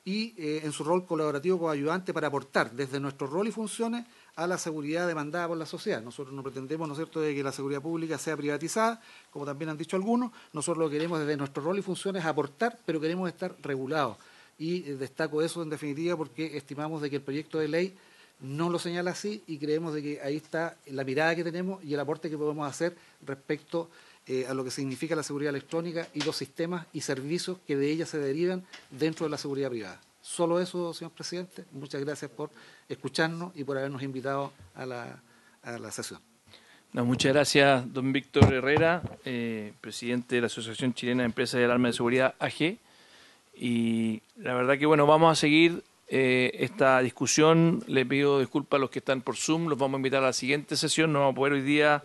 y eh, en su rol colaborativo como ayudante para aportar desde nuestro rol y funciones a la seguridad demandada por la sociedad. Nosotros no pretendemos, ¿no es cierto?, de que la seguridad pública sea privatizada, como también han dicho algunos, nosotros lo queremos desde nuestro rol y funciones aportar, pero queremos estar regulados. Y eh, destaco eso en definitiva porque estimamos de que el proyecto de ley no lo señala así y creemos de que ahí está la mirada que tenemos y el aporte que podemos hacer respecto eh, a lo que significa la seguridad electrónica y los sistemas y servicios que de ella se derivan dentro de la seguridad privada. Solo eso, señor presidente. Muchas gracias por escucharnos y por habernos invitado a la, a la sesión. No, muchas gracias, don Víctor Herrera, eh, presidente de la Asociación Chilena de Empresas de Alarma de Seguridad AG. Y la verdad que, bueno, vamos a seguir eh, esta discusión. Le pido disculpas a los que están por Zoom. Los vamos a invitar a la siguiente sesión. No vamos a poder hoy día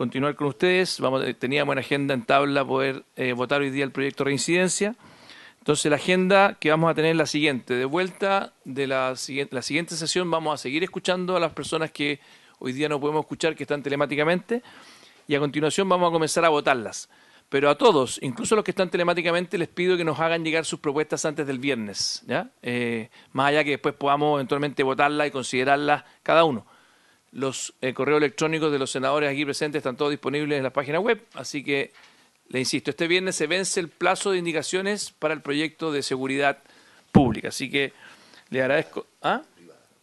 continuar con ustedes. Vamos, eh, teníamos una agenda en tabla poder eh, votar hoy día el proyecto de reincidencia. Entonces la agenda que vamos a tener es la siguiente. De vuelta de la, la siguiente sesión vamos a seguir escuchando a las personas que hoy día no podemos escuchar, que están telemáticamente, y a continuación vamos a comenzar a votarlas. Pero a todos, incluso a los que están telemáticamente, les pido que nos hagan llegar sus propuestas antes del viernes, ¿ya? Eh, más allá que después podamos eventualmente votarlas y considerarlas cada uno. Los eh, correos electrónicos de los senadores aquí presentes están todos disponibles en la página web, así que le insisto, este viernes se vence el plazo de indicaciones para el proyecto de seguridad pública, así que le agradezco, ¿ah?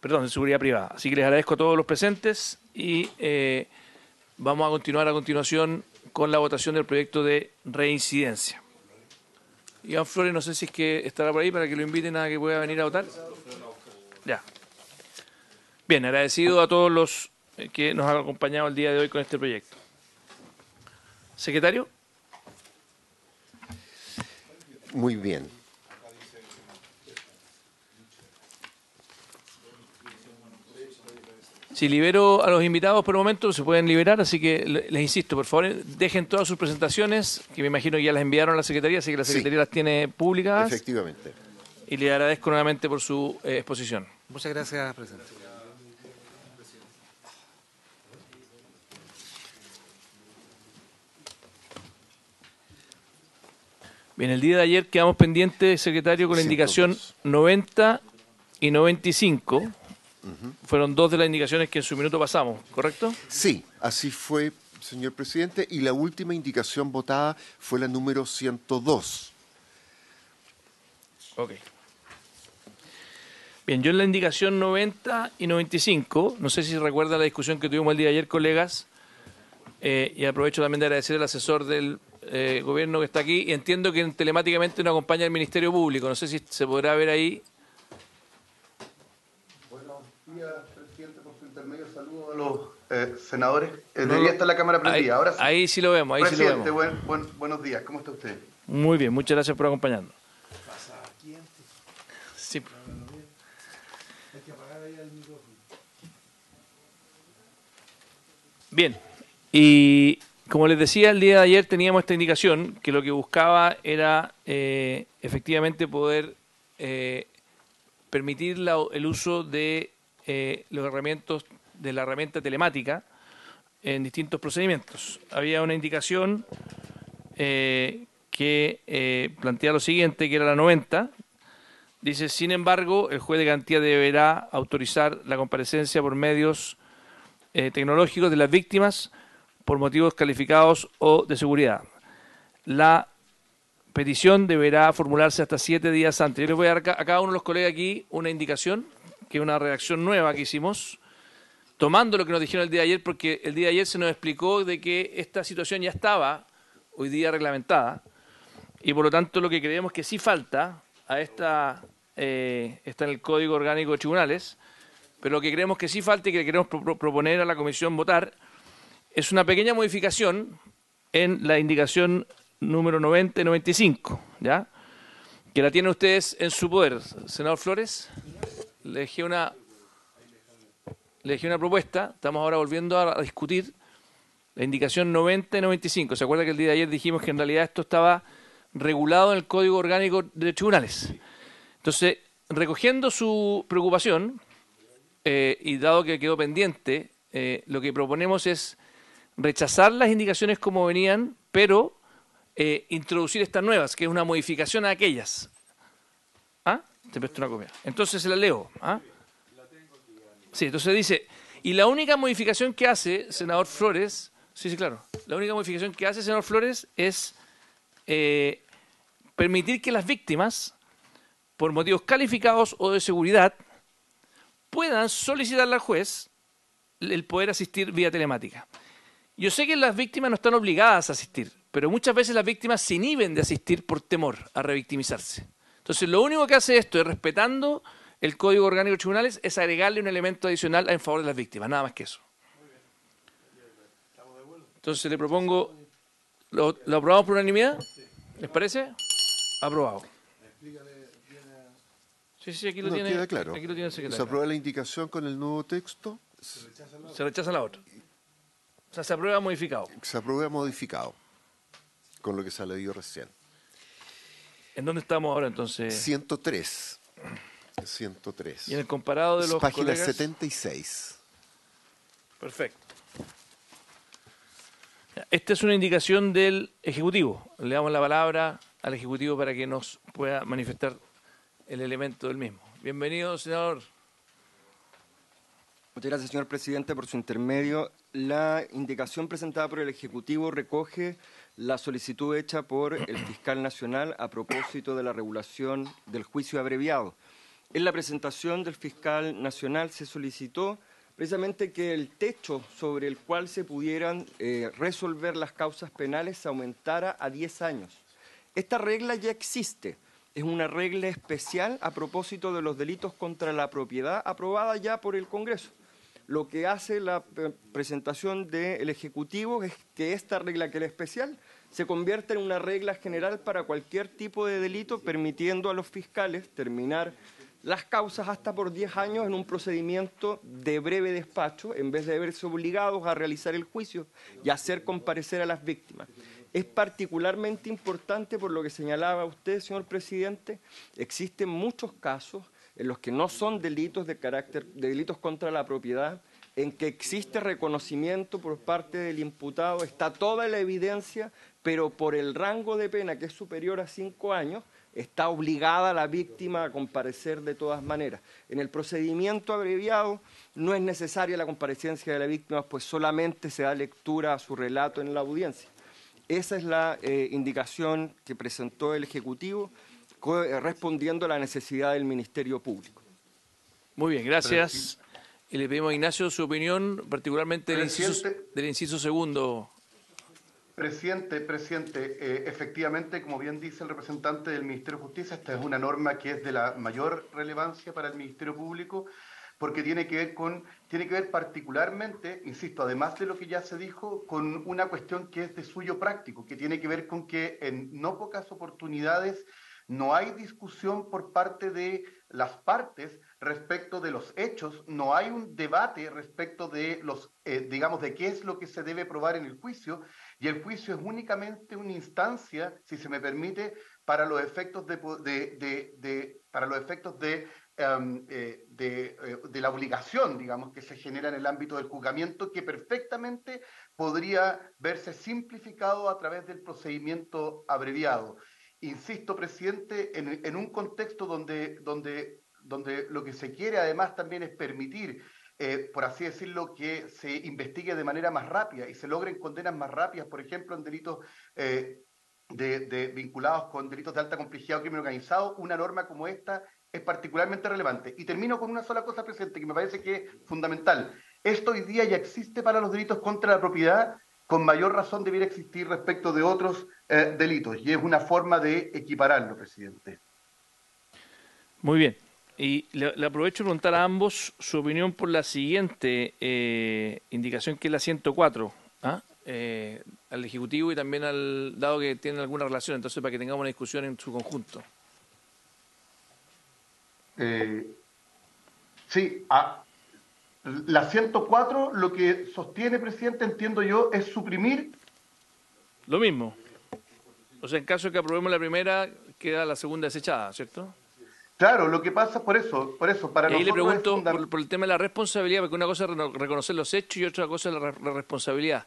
perdón, de seguridad privada, así que les agradezco a todos los presentes y eh, vamos a continuar a continuación con la votación del proyecto de reincidencia. Iván Flores, no sé si es que estará por ahí para que lo inviten a que pueda venir a votar. Ya. Bien, agradecido a todos los eh, que nos han acompañado el día de hoy con este proyecto. Secretario. Muy bien. Si libero a los invitados por un momento, se pueden liberar, así que les insisto, por favor, dejen todas sus presentaciones, que me imagino que ya las enviaron a la Secretaría, así que la Secretaría las tiene públicas. Efectivamente. Y le agradezco nuevamente por su eh, exposición. Muchas gracias, presidente. Bien, el día de ayer quedamos pendientes, secretario, con la indicación 90 y 95. Fueron dos de las indicaciones que en su minuto pasamos, ¿correcto? Sí, así fue, señor presidente. Y la última indicación votada fue la número 102. Ok. Bien, yo en la indicación 90 y 95, no sé si recuerda la discusión que tuvimos el día de ayer, colegas, eh, y aprovecho también de agradecer al asesor del eh, gobierno que está aquí, y entiendo que telemáticamente no acompaña el Ministerio Público. No sé si se podrá ver ahí. Buenos días, presidente, por su intermedio. Saludo a los eh, senadores. Eh, no, debería la cámara prendida. Ahí, Ahora sí. ahí sí lo vemos, ahí sí lo vemos. buenos días, ¿cómo está usted? Muy bien, muchas gracias por acompañarnos. ¿Pasa aquí antes? Sí. Hay que apagar ahí el micrófono. Bien, y como les decía, el día de ayer teníamos esta indicación que lo que buscaba era eh, efectivamente poder eh, permitir el uso de eh, los herramientas de la herramienta telemática en distintos procedimientos. Había una indicación que plantea lo siguiente, que era la 90. Dice, sin embargo, el juez de garantía deberá autorizar la comparecencia por medios tecnológicos de las víctimas por motivos calificados o de seguridad. La petición deberá formularse hasta siete días antes. Yo les voy a dar a cada uno de los colegas aquí una indicación, que es una reacción nueva que hicimos, tomando lo que nos dijeron el día de ayer, porque el día de ayer se nos explicó de que esta situación ya estaba hoy día reglamentada, y por lo tanto lo que creemos que sí falta a esta eh, está en el Código Orgánico de Tribunales, pero lo que creemos que sí falta y que queremos proponer a la Comisión votar es una pequeña modificación en la indicación número 90 y 95, ¿ya? Que la tienen ustedes en su poder. Senador Flores, le dejé una, una propuesta, estamos ahora volviendo a discutir la indicación 90 y 95. ¿Se acuerda que el día de ayer dijimos que en realidad esto estaba regulado en el Código Orgánico de Tribunales? Entonces, recogiendo su preocupación, eh, y dado que quedó pendiente, eh, lo que proponemos es rechazar las indicaciones como venían, pero eh, introducir estas nuevas, que es una modificación a aquellas. ¿Ah? Te presto una copia. Entonces la leo. ¿ah? Sí, entonces dice, y la única modificación que hace, senador Flores, sí, sí, claro, la única modificación que hace, senador Flores, es eh, permitir que las víctimas, por motivos calificados o de seguridad, puedan solicitarle al juez el poder asistir vía telemática. Yo sé que las víctimas no están obligadas a asistir, pero muchas veces las víctimas se inhiben de asistir por temor a revictimizarse. Entonces, lo único que hace esto respetando el Código Orgánico de Tribunales es agregarle un elemento adicional en favor de las víctimas, nada más que eso. Entonces le propongo, ¿lo, aprobamos por unanimidad? ¿Les parece? Aprobado. Sí, sí, aquí lo tiene. claro. el secretario. Se aprueba la indicación con el nuevo texto. Se rechaza la otra. O sea, se aprueba modificado. Se aprueba modificado, con lo que se ha leído recién. ¿En dónde estamos ahora entonces? 103. 103. Y en el comparado de los Página 76. Perfecto. Esta es una indicación del Ejecutivo. Le damos la palabra al Ejecutivo para que nos pueda manifestar el elemento del mismo. Bienvenido, senador. Muchas gracias, señor presidente, por su intermedio. La indicación presentada por el Ejecutivo recoge la solicitud hecha por el fiscal nacional a propósito de la regulación del juicio abreviado. En la presentación del fiscal nacional se solicitó precisamente que el techo sobre el cual se pudieran eh, resolver las causas penales se aumentara a 10 años. Esta regla ya existe es una regla especial a propósito de los delitos contra la propiedad aprobada ya por el Congreso lo que hace la presentación del Ejecutivo es que esta regla, que era especial, se convierta en una regla general para cualquier tipo de delito, permitiendo a los fiscales terminar las causas hasta por 10 años en un procedimiento de breve despacho, en vez de verse obligados a realizar el juicio y hacer comparecer a las víctimas. Es particularmente importante, por lo que señalaba usted, señor presidente, existen muchos casos en los que no son delitos de carácter, delitos contra la propiedad, en que existe reconocimiento por parte del imputado, está toda la evidencia, pero por el rango de pena que es superior a cinco años, está obligada la víctima a comparecer de todas maneras. En el procedimiento abreviado no es necesaria la comparecencia de la víctima, pues solamente se da lectura a su relato en la audiencia. Esa es la eh, indicación que presentó el Ejecutivo eh, respondiendo a la necesidad del Ministerio Público. Muy bien, gracias. Y le pedimos a Ignacio su opinión, particularmente del inciso, segundo. Presidente, presidente, eh, efectivamente, como bien dice el representante del Ministerio de Justicia, esta es una norma que es de la mayor relevancia para el Ministerio Público porque tiene que ver con tiene que ver particularmente, insisto, además de lo que ya se dijo, con una cuestión que es de suyo práctico, que tiene que ver con que en no pocas oportunidades no hay discusión por parte de las partes respecto de los hechos, no hay un debate respecto de los, eh, digamos, de qué es lo que se debe probar en el juicio, y el juicio es únicamente una instancia, si se me permite, para los efectos de, para los efectos de, em, eh, eh, de la obligación, digamos, que se genera en el ámbito del juzgamiento, que perfectamente podría verse simplificado a través del procedimiento abreviado insisto, presidente, en, un contexto donde, donde, donde lo que se quiere además también es permitir eh, por así decirlo, que se investigue de manera más rápida y se logren condenas más rápidas, por ejemplo, en delitos eh, de, vinculados con delitos de alta complejidad o crimen organizado, una norma como esta es particularmente relevante. Y termino con una sola cosa presidente, que me parece que es fundamental. Esto hoy día ya existe para los delitos contra la propiedad con mayor razón debiera existir respecto de otros eh, delitos, y es una forma de equipararlo, presidente. Muy bien. Y le, aprovecho para preguntar a ambos su opinión por la siguiente eh, indicación, que es la 104, ¿ah? eh, al Ejecutivo y también al dado que tienen alguna relación, entonces para que tengamos una discusión en su conjunto. sí, a, la 104 lo que sostiene, presidente, entiendo yo, es suprimir... Lo mismo. O sea, en caso de que aprobemos la primera, queda la segunda desechada, ¿cierto? Claro, lo que pasa por eso, por eso, para y le pregunto por, el tema de la responsabilidad, porque una cosa es reconocer los hechos y otra cosa es la, responsabilidad.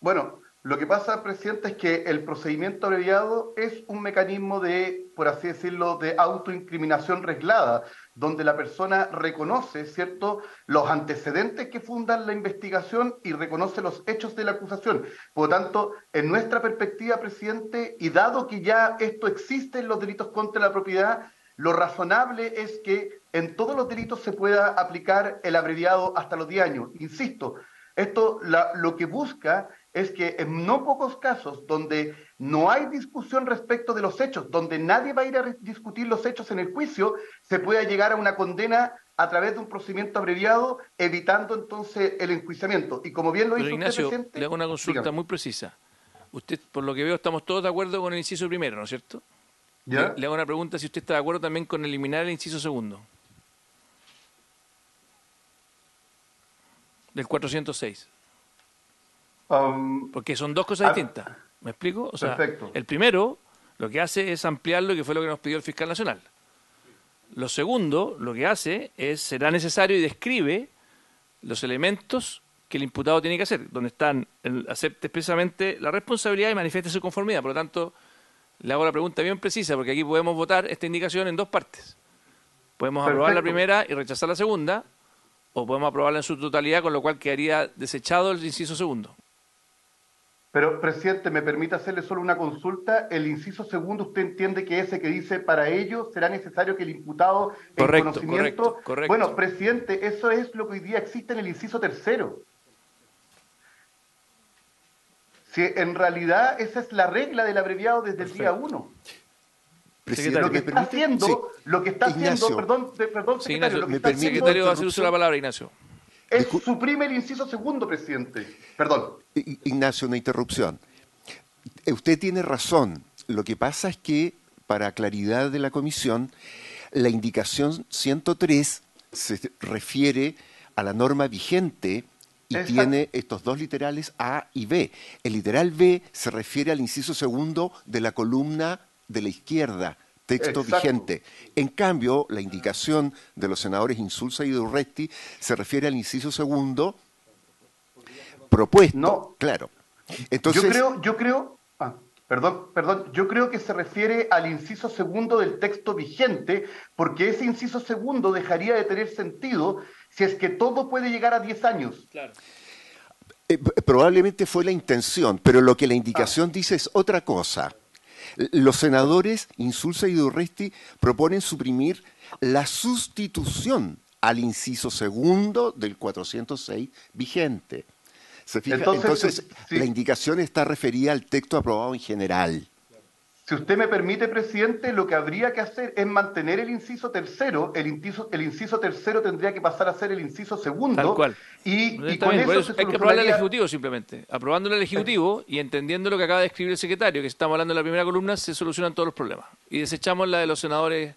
Bueno, lo que pasa, presidente, es que el procedimiento abreviado es un mecanismo de, por así decirlo, de autoincriminación reglada donde la persona reconoce, ¿cierto?, los antecedentes que fundan la investigación y reconoce los hechos de la acusación. Por lo tanto, en nuestra perspectiva, presidente, y dado que ya esto existe en los delitos contra la propiedad, lo razonable es que en todos los delitos se pueda aplicar el abreviado hasta los 10 años. Insisto, esto lo que busca es que en no pocos casos donde no hay discusión respecto de los hechos, donde nadie va a ir a discutir los hechos en el juicio, se puede llegar a una condena a través de un procedimiento abreviado, evitando entonces el enjuiciamiento. Y como bien lo hizo presidente, le hago una consulta muy precisa. Usted, por lo que veo, estamos todos de acuerdo con el inciso primero, ¿no es cierto? le hago una pregunta si usted está de acuerdo también con eliminar el inciso segundo. Del 406. Um, porque son dos cosas ah, distintas. ¿Me explico? el primero lo que hace es ampliar lo que fue lo que nos pidió el fiscal nacional. Lo segundo, lo que hace es, será necesario y describe los elementos que el imputado tiene que hacer, donde están, el, acepte expresamente la responsabilidad y manifieste su conformidad. Por lo tanto, le hago la pregunta bien precisa, porque aquí podemos votar esta indicación en dos partes. Podemos aprobar la primera y rechazar la segunda, o podemos aprobarla en su totalidad, con lo cual quedaría desechado el inciso segundo. Pero, presidente, ¿me permite hacerle solo una consulta? El inciso segundo, ¿usted entiende que ese que dice para ello será necesario que el imputado correcto, conocimiento... Correcto, Bueno, presidente, eso es lo que hoy día existe en el inciso tercero. Si en realidad esa es la regla del abreviado desde el día uno. Presidente, lo que está haciendo, lo que está haciendo, perdón, perdón, secretario, Ignacio, me permite, hacer uso de la palabra, Ignacio. Es, suprime el inciso segundo, presidente. Perdón. Ignacio, una interrupción. Eh, usted tiene razón. Lo que pasa es que, para claridad de la comisión, la indicación 103 se refiere a la norma vigente y tiene estos dos literales A y B. El literal B se refiere al inciso segundo de la columna de la izquierda texto vigente. En cambio, la indicación de los senadores Insulza y Durresti se refiere al inciso segundo propuesto. No. Claro. Entonces, yo creo, yo creo, ah, perdón, perdón, yo creo que se refiere al inciso segundo del texto vigente, porque ese inciso segundo dejaría de tener sentido si es que todo puede llegar a 10 años. Claro. Eh, probablemente fue la intención, pero lo que la indicación ah. dice es otra cosa. Los senadores Insulza y Durresti proponen suprimir la sustitución al inciso segundo del 406 vigente. Entonces, eh, la indicación está referida al texto aprobado en general. Si usted me permite, presidente, lo que habría que hacer es mantener el inciso tercero. El inciso, el inciso tercero tendría que pasar a ser el inciso segundo. Tal cual. Y, con eso, se hay que aprobar el Ejecutivo simplemente. Aprobando el Ejecutivo y entendiendo lo que acaba de escribir el secretario, que estamos hablando en la primera columna, se solucionan todos los problemas. Y desechamos la de los senadores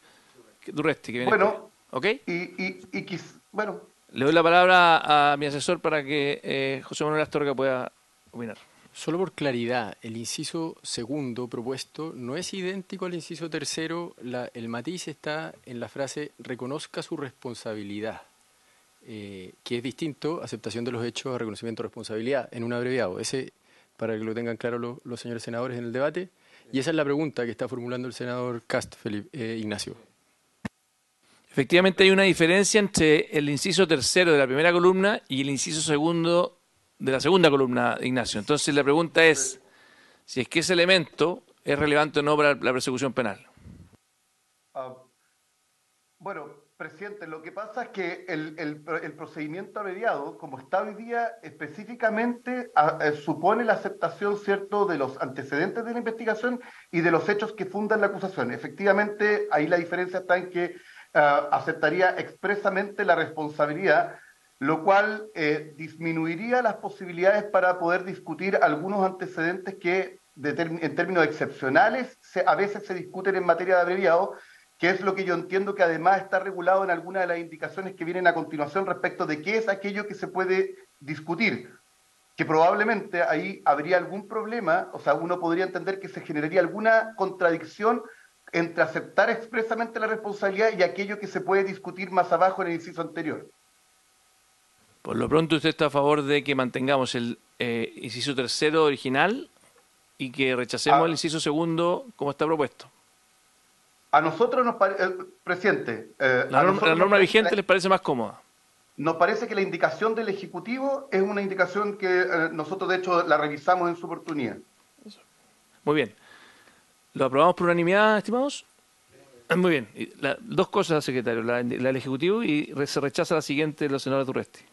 Durresti. Que viene bueno, ¿ok? Y, y, bueno. Le doy la palabra a mi asesor para que eh, José Manuel Astorga pueda opinar. Solo por claridad, el inciso segundo propuesto no es idéntico al inciso tercero, la, el matiz está en la frase reconozca su responsabilidad, eh, que es distinto, aceptación de los hechos a reconocimiento de responsabilidad, en un abreviado. Ese, para que lo tengan claro los señores senadores en el debate, y esa es la pregunta que está formulando el senador Cast, Felipe, eh, Ignacio. Efectivamente hay una diferencia entre el inciso tercero de la primera columna y el inciso segundo de la segunda columna, Ignacio. Entonces la pregunta es si es que ese elemento es relevante o no para la persecución penal. Ah, bueno, presidente, lo que pasa es que el, procedimiento abreviado, como está hoy día, específicamente ah, eh, supone la aceptación, ¿cierto?, de los antecedentes de la investigación y de los hechos que fundan la acusación. Efectivamente, ahí la diferencia está en que ah, aceptaría expresamente la responsabilidad lo cual eh, disminuiría las posibilidades para poder discutir algunos antecedentes que en términos excepcionales a veces se discuten en materia de abreviado, que es lo que yo entiendo que además está regulado en algunas de las indicaciones que vienen a continuación respecto de qué es aquello que se puede discutir, que probablemente ahí habría algún problema, o sea, uno podría entender que se generaría alguna contradicción entre aceptar expresamente la responsabilidad y aquello que se puede discutir más abajo en el inciso anterior. Por lo pronto usted está a favor de que mantengamos el eh, inciso tercero original y que rechacemos ah. el inciso segundo como está propuesto. A nosotros nos parece, presidente, la, norma, vigente les parece más cómoda. Nos parece que la indicación del Ejecutivo es una indicación que eh, nosotros, de hecho, la revisamos en su oportunidad. Muy bien. ¿Lo aprobamos por unanimidad, estimados? Muy bien. dos cosas, secretario. La, del Ejecutivo y se rechaza la siguiente de los senadores Turresti.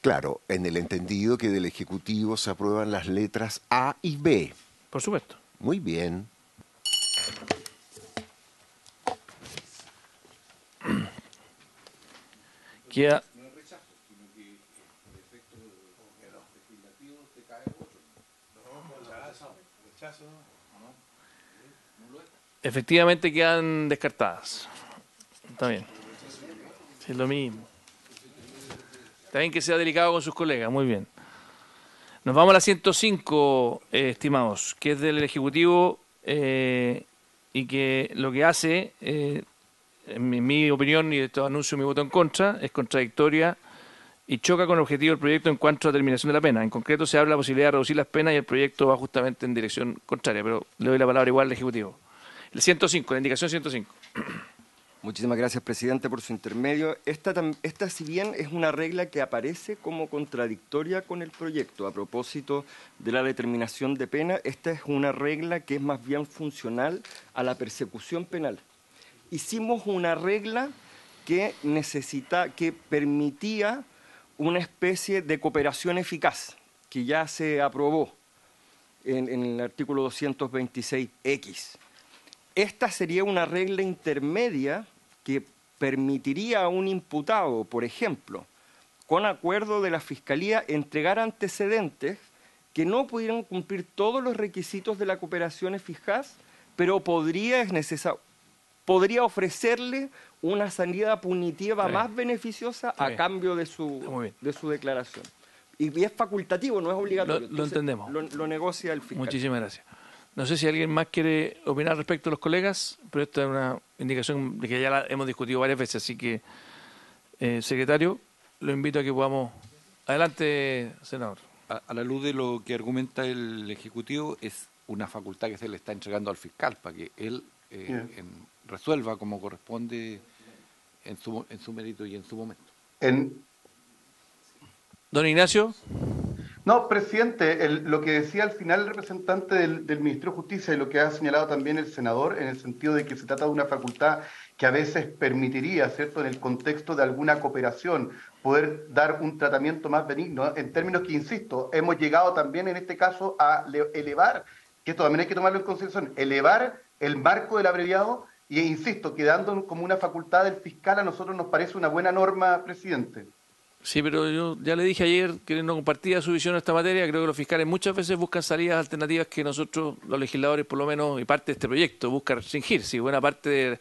Claro, en el entendido que del Ejecutivo se aprueban las letras A y B. Por supuesto. Muy bien. Queda... Efectivamente quedan descartadas. Está bien. Es lo mismo. Está bien que sea delicado con sus colegas, muy bien. Nos vamos a la 105, eh, estimados, que es del Ejecutivo eh, y que lo que hace, eh, en mi, opinión, y de esto anuncio mi voto en contra, es contradictoria y choca con el objetivo del proyecto en cuanto a la terminación de la pena. En concreto, se habla de la posibilidad de reducir las penas y el proyecto va justamente en dirección contraria, pero le doy la palabra igual al Ejecutivo. El 105, la indicación 105. Muchísimas gracias, presidente, por su intermedio. Esta, esta, si bien es una regla que aparece como contradictoria con el proyecto a propósito de la determinación de pena, esta es una regla que es más bien funcional a la persecución penal. Hicimos una regla que, necesita, que permitía una especie de cooperación eficaz, que ya se aprobó en el artículo 226X. Esta sería una regla intermedia que permitiría a un imputado, por ejemplo, con acuerdo de la Fiscalía, entregar antecedentes que no pudieran cumplir todos los requisitos de la cooperación eficaz, pero podría, es podría ofrecerle una sanidad punitiva más beneficiosa a cambio de su, de su declaración. Y, es facultativo, no es obligatorio. Lo, entendemos. Lo, negocia el fiscal. Muchísimas gracias. No sé si alguien más quiere opinar respecto a los colegas, pero esto es una indicación de que ya la hemos discutido varias veces. Así que, eh, secretario, lo invito a que podamos. Adelante, senador. A, la luz de lo que argumenta el Ejecutivo, es una facultad que se le está entregando al fiscal para que él eh, resuelva como corresponde en su, en su mérito y en su momento. Don Ignacio. No, presidente, lo que decía al final el representante del, Ministerio de Justicia y lo que ha señalado también el senador, en el sentido de que se trata de una facultad que a veces permitiría, ¿cierto?, en el contexto de alguna cooperación, poder dar un tratamiento más benigno, en términos que, insisto, hemos llegado también en este caso a elevar, que esto también hay que tomarlo en consideración, elevar el marco del abreviado y, insisto, quedando como una facultad del fiscal a nosotros nos parece una buena norma, presidente. Sí, pero yo ya le dije ayer que no compartía su visión en esta materia. Creo que los fiscales muchas veces buscan salidas alternativas que nosotros, los legisladores, por lo menos, y parte de este proyecto, busca restringir. Si buena parte de,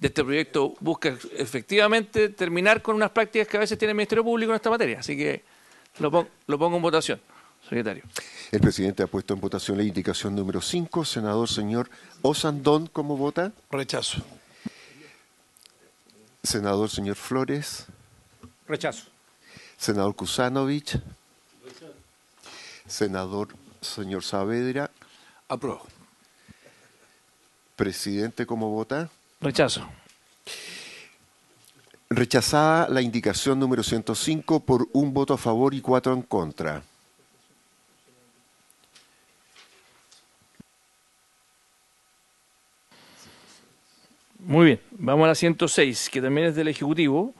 este proyecto busca efectivamente terminar con unas prácticas que a veces tiene el Ministerio Público en esta materia. Así que lo, pongo, lo pongo en votación, secretario. El presidente ha puesto en votación la indicación número 5. Senador, señor Osandón, ¿cómo vota? Rechazo. Senador, señor Flores. Rechazo senador Kusanovich, senador señor Saavedra. Apruebo. Presidente, ¿cómo vota? Rechazo. Rechazada la indicación número 105 por un voto a favor y cuatro en contra. Muy bien, vamos a la 106, que también es del Ejecutivo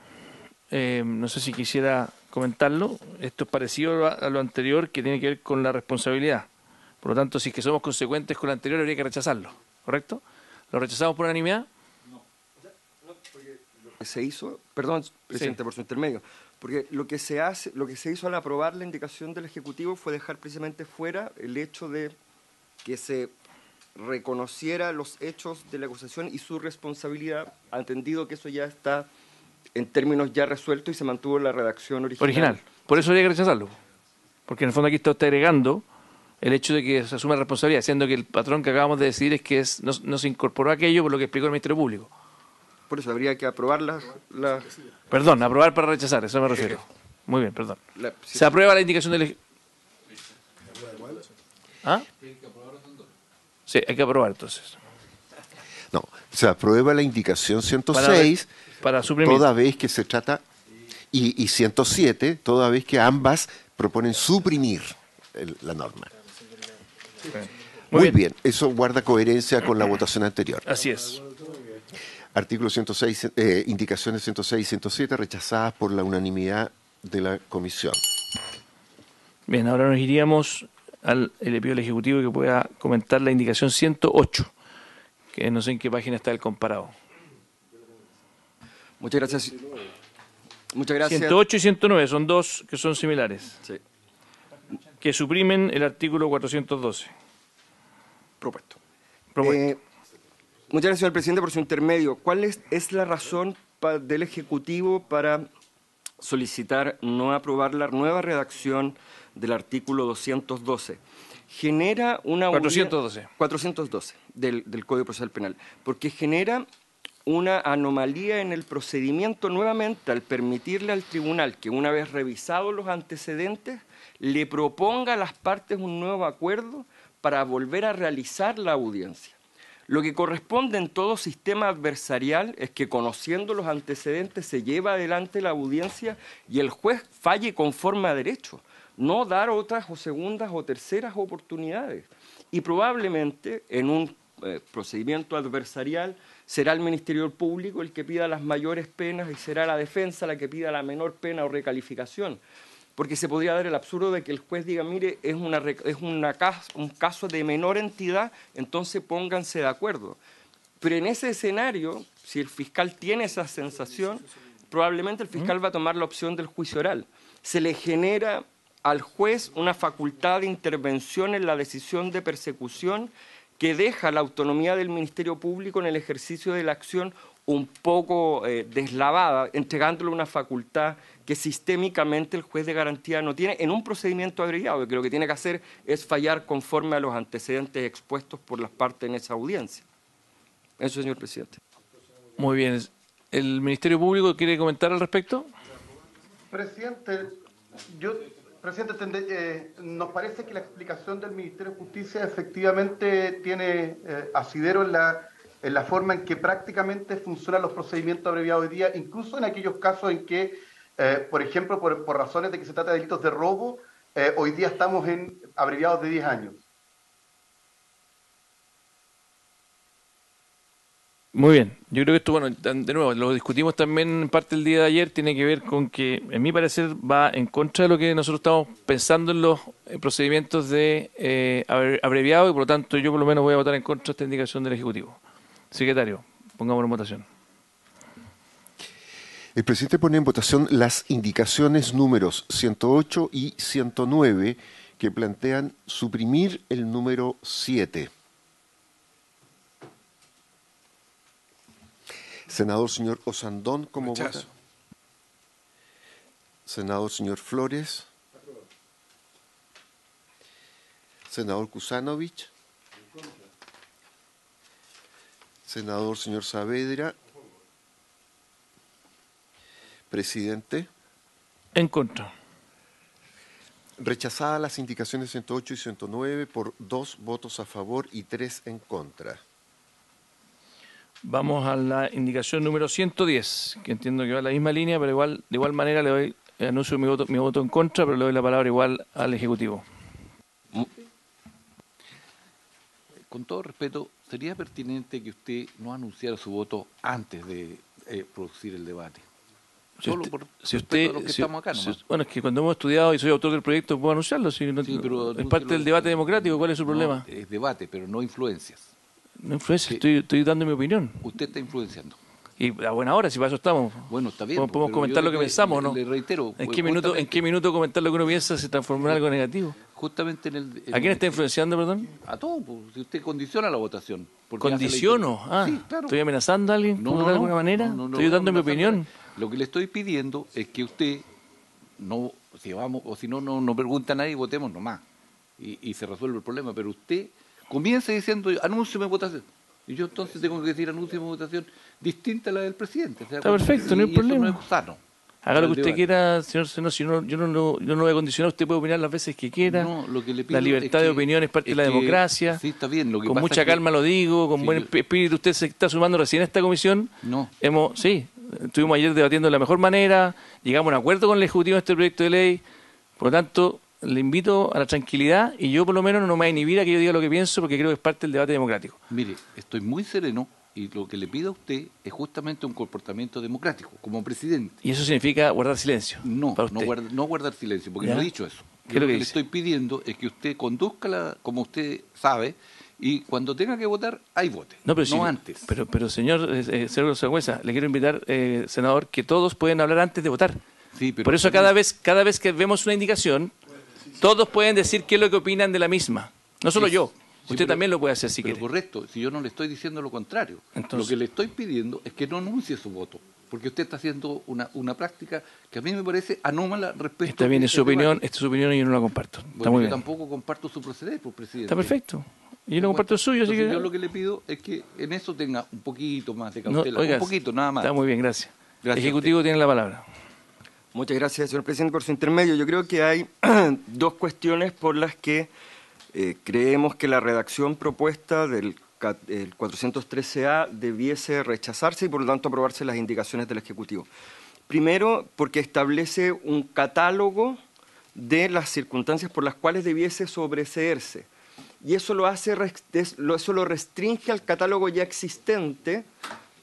eh, no sé si quisiera comentarlo, esto es parecido a lo anterior que tiene que ver con la responsabilidad. Por lo tanto, si es que somos consecuentes con lo anterior, habría que rechazarlo, ¿correcto? ¿Lo rechazamos por unanimidad? No. Porque lo que se hizo, perdón, presidente, por su intermedio, porque lo que, se hace, lo que se hizo al aprobar la indicación del Ejecutivo fue dejar precisamente fuera el hecho de que se reconociera los hechos de la acusación y su responsabilidad, entendido que eso ya está en términos ya resueltos y se mantuvo la redacción original. Por eso habría que rechazarlo. Porque en el fondo aquí está, está agregando el hecho de que se asume responsabilidad, siendo que el patrón que acabamos de decir es que no, se incorporó aquello por lo que explicó el Ministerio Público. Por eso habría que aprobar la... Perdón, aprobar para rechazar, eso me refiero. Muy bien, perdón. La, Se aprueba la indicación del... ¿Ah? Sí, hay que aprobar entonces. No, se aprueba la indicación 106 para, toda vez que se trata y, 107 toda vez que ambas proponen suprimir la norma. Muy, bien. eso guarda coherencia con la votación anterior. Así es. Artículo 106, eh, indicaciones 106 y 107 rechazadas por la unanimidad de la comisión. Bien, ahora nos iríamos al Ejecutivo que pueda comentar la indicación 108 que no sé en qué página está el comparado. Muchas gracias. Muchas gracias. 108 y 109 son dos que son similares. Sí. Que suprimen el artículo 412. Propuesto. Eh, muchas gracias, señor presidente, por su intermedio. ¿Cuál es, la razón del Ejecutivo para solicitar no aprobar la nueva redacción del artículo 212? genera una... 412. 412 del, del Código Procesal Penal, porque genera una anomalía en el procedimiento nuevamente al permitirle al tribunal que una vez revisados los antecedentes le proponga a las partes un nuevo acuerdo para volver a realizar la audiencia. Lo que corresponde en todo sistema adversarial es que conociendo los antecedentes se lleva adelante la audiencia y el juez falle conforme a derecho no dar otras o segundas o terceras oportunidades. Y probablemente en un eh, procedimiento adversarial será el Ministerio Público el que pida las mayores penas y será la defensa la que pida la menor pena o recalificación. Porque se podría dar el absurdo de que el juez diga, mire, es, un caso de menor entidad, entonces pónganse de acuerdo. Pero en ese escenario, si el fiscal tiene esa sensación, probablemente el fiscal ¿Mm? va a tomar la opción del juicio oral. Se le genera al juez una facultad de intervención en la decisión de persecución que deja la autonomía del Ministerio Público en el ejercicio de la acción un poco eh, deslavada, entregándole una facultad que sistémicamente el juez de garantía no tiene en un procedimiento agregado, que lo que tiene que hacer es fallar conforme a los antecedentes expuestos por las partes en esa audiencia. Eso, señor presidente. Muy bien. ¿El Ministerio Público quiere comentar al respecto? Presidente, yo Presidente, eh, nos parece que la explicación del Ministerio de Justicia efectivamente tiene eh, asidero en la, forma en que prácticamente funcionan los procedimientos abreviados hoy día, incluso en aquellos casos en que, eh, por ejemplo, por, por, razones de que se trata de delitos de robo, hoy día estamos en abreviados de 10 años. Muy bien, yo creo que esto, bueno, de nuevo, lo discutimos también en parte el día de ayer, tiene que ver con que, en mi parecer, va en contra de lo que nosotros estamos pensando en los eh, procedimientos de eh, abreviado y por lo tanto yo por lo menos voy a votar en contra de esta indicación del Ejecutivo. Secretario, pongamos en votación. El presidente pone en votación las indicaciones números 108 y 109 que plantean suprimir el número 7. Senador señor Osandón, como Senador señor Flores. Senador Kusanovich. Senador señor Saavedra. Presidente. En contra. Rechazadas las indicaciones 108 y 109 por dos votos a favor y tres en contra. Vamos a la indicación número 110, que entiendo que va a la misma línea, pero igual, de igual manera le doy, anuncio mi voto, mi voto en contra, pero le doy la palabra igual al Ejecutivo. Con todo respeto, sería pertinente que usted no anunciara su voto antes de eh, producir el debate. Solo por si que estamos acá. bueno, es que cuando hemos estudiado y soy autor del proyecto, puedo anunciarlo. Si es parte del debate democrático. ¿Cuál es su problema? Es debate, pero no influencias. No influencia, estoy, estoy dando mi opinión. Usted está influenciando. Y a buena hora, si para eso estamos. Bueno, está bien. Podemos comentar lo que pensamos, ¿no? Le reitero. ¿En pues, qué, minuto, ¿En qué minuto comentar lo que uno piensa se transforma en algo negativo? Justamente en el. ¿A quién está influenciando, perdón? A todo, pues, si usted condiciona la votación. ¿Condiciono? ah, ¿Estoy amenazando a alguien de alguna manera? ¿Estoy dando mi opinión? Lo que le estoy pidiendo es que usted no. Si o si no, no, no pregunta a nadie y votemos nomás. y se resuelve el problema. Pero usted comienza diciendo anuncio de votación. Y yo entonces tengo que decir anuncio de votación distinta a la del presidente. Está perfecto, no hay problema. Haga lo que usted quiera, señor Seno, yo no yo no voy a condicionar, usted puede opinar las veces que quiera. lo que la libertad de opinión es parte de la democracia. Sí, está bien. con mucha calma lo digo, con buen espíritu. Usted se está sumando recién a esta comisión. No. Hemos, sí, estuvimos ayer debatiendo de la mejor manera, llegamos a un acuerdo con el Ejecutivo en este proyecto de ley. Por lo tanto, le invito a la tranquilidad y yo por lo menos no me voy a inhibir a que yo diga lo que pienso porque creo que es parte del debate democrático. Mire, estoy muy sereno y lo que le pido a usted es justamente un comportamiento democrático como presidente. ¿Y eso significa guardar silencio? No, no, guardar silencio, porque no he dicho eso. lo, que, le estoy pidiendo es que usted conduzca como usted sabe y cuando tenga que votar, hay vote. No, pero no antes. Pero, pero señor eh, eh le quiero invitar, eh, senador, que todos puedan hablar antes de votar. Por eso cada vez, cada vez que vemos una indicación, todos pueden decir qué es lo que opinan de la misma, no solo yo. Usted también lo puede hacer si que. quiere. correcto, si yo no le estoy diciendo lo contrario. Entonces, lo que le estoy pidiendo es que no anuncie su voto, porque usted está haciendo una, una práctica que a mí me parece anómala respecto Está bien, es este su opinión, es su opinión y yo no la comparto. yo tampoco comparto su proceder, pues, presidente. Está perfecto. yo no comparto el suyo, así Yo lo que le pido es que en eso tenga un poquito más de cautela, un poquito nada más. Está muy bien, gracias. gracias Ejecutivo tiene la palabra. Muchas gracias, señor presidente, por su intermedio. Yo creo que hay dos cuestiones por las que eh, creemos que la redacción propuesta del 413A debiese rechazarse y por lo tanto aprobarse las indicaciones del Ejecutivo. Primero, porque establece un catálogo de las circunstancias por las cuales debiese sobreseerse. Y eso lo, hace, eso lo restringe al catálogo ya existente,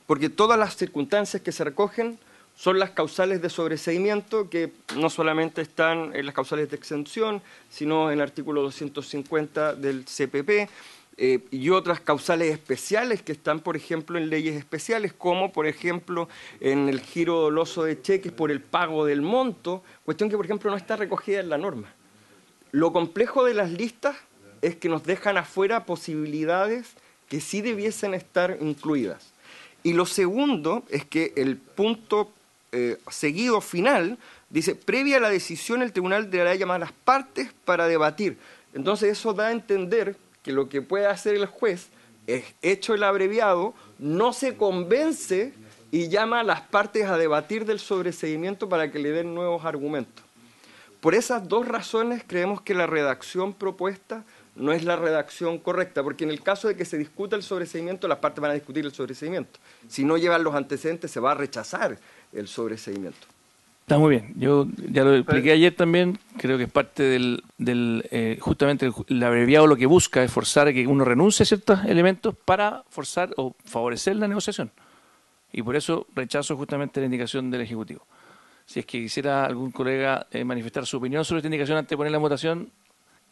porque todas las circunstancias que se recogen son las causales de sobreseimiento que no solamente están en las causales de exención, sino en el artículo 250 del CPP eh, y otras causales especiales que están, por ejemplo, en leyes especiales, como por ejemplo en el giro doloso de cheques por el pago del monto, cuestión que, por ejemplo, no está recogida en la norma. Lo complejo de las listas es que nos dejan afuera posibilidades que sí debiesen estar incluidas. Y lo segundo es que el punto eh, seguido final, dice, previa a la decisión el tribunal deberá llamar a las partes para debatir. Entonces eso da a entender que lo que puede hacer el juez es, hecho el abreviado, no se convence y llama a las partes a debatir del sobreseguimiento para que le den nuevos argumentos. Por esas dos razones creemos que la redacción propuesta no es la redacción correcta, porque en el caso de que se discuta el sobreseimiento, las partes van a discutir el sobreseimiento. Si no llevan los antecedentes, se va a rechazar el sobreseguimiento. Está muy bien. Yo ya lo expliqué ayer también. Creo que es parte del, del eh, justamente el, abreviado lo que busca es forzar a que uno renuncie a ciertos elementos para forzar o favorecer la negociación. Y por eso rechazo justamente la indicación del Ejecutivo. Si es que quisiera algún colega eh, manifestar su opinión sobre esta indicación antes de ponerla en votación,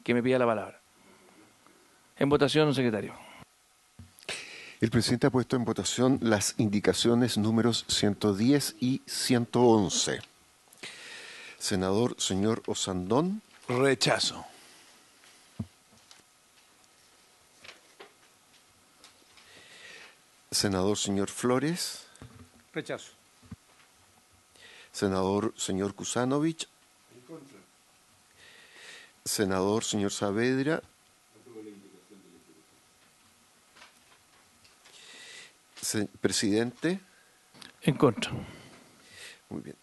que me pida la palabra. En votación, secretario. El presidente ha puesto en votación las indicaciones números 110 y 111. Senador, señor Osandón. Rechazo. Senador, señor Flores. Rechazo. Senador, señor Kusanovich. En contra. Senador, señor Saavedra. Presidente. En contra. Muy bien.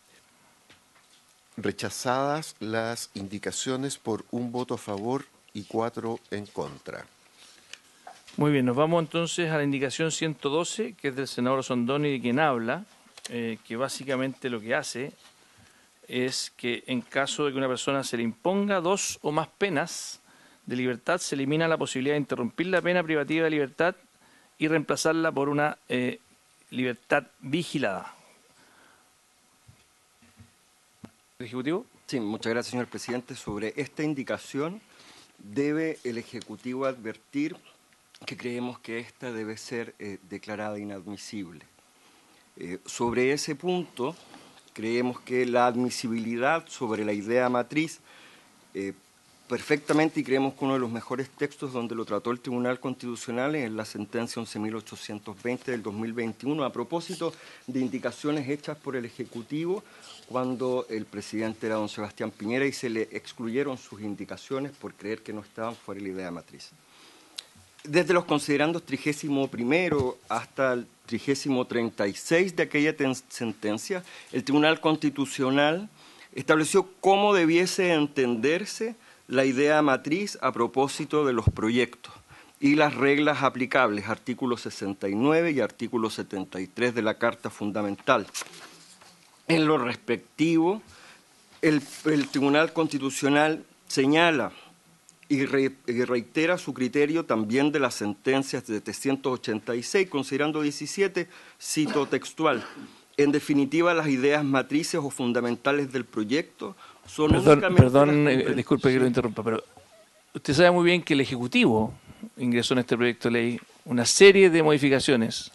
Rechazadas las indicaciones por un voto a favor y cuatro en contra. Muy bien, nos vamos entonces a la indicación 112, que es del senador Sondoni, de quien habla, eh, que básicamente lo que hace es que en caso de que una persona se le imponga dos o más penas de libertad, se elimina la posibilidad de interrumpir la pena privativa de libertad y reemplazarla por una eh, libertad vigilada. Ejecutivo. Sí, muchas gracias, señor presidente. Sobre esta indicación, debe el Ejecutivo advertir que creemos que esta debe ser eh, declarada inadmisible. Eh, sobre ese punto, creemos que la admisibilidad sobre la idea matriz perfectamente y creemos que uno de los mejores textos donde lo trató el Tribunal Constitucional es la sentencia 11.820 del 2021 a propósito de indicaciones hechas por el Ejecutivo cuando el presidente era don Sebastián Piñera y se le excluyeron sus indicaciones por creer que no estaban fuera de la idea matriz. Desde los considerandos trigésimo primero hasta el trigésimo 36 de aquella sentencia, el Tribunal Constitucional estableció cómo debiese entenderse la idea matriz a propósito de los proyectos y las reglas aplicables, artículo 69 y artículo 73 de la Carta Fundamental. En lo respectivo, el, Tribunal Constitucional señala y, reitera su criterio también de las sentencias de 786, considerando 17, cito textual. En definitiva, las ideas matrices o fundamentales del proyecto perdón, eh, disculpe que lo interrumpa, pero usted sabe muy bien que el Ejecutivo ingresó en este proyecto de ley una serie de modificaciones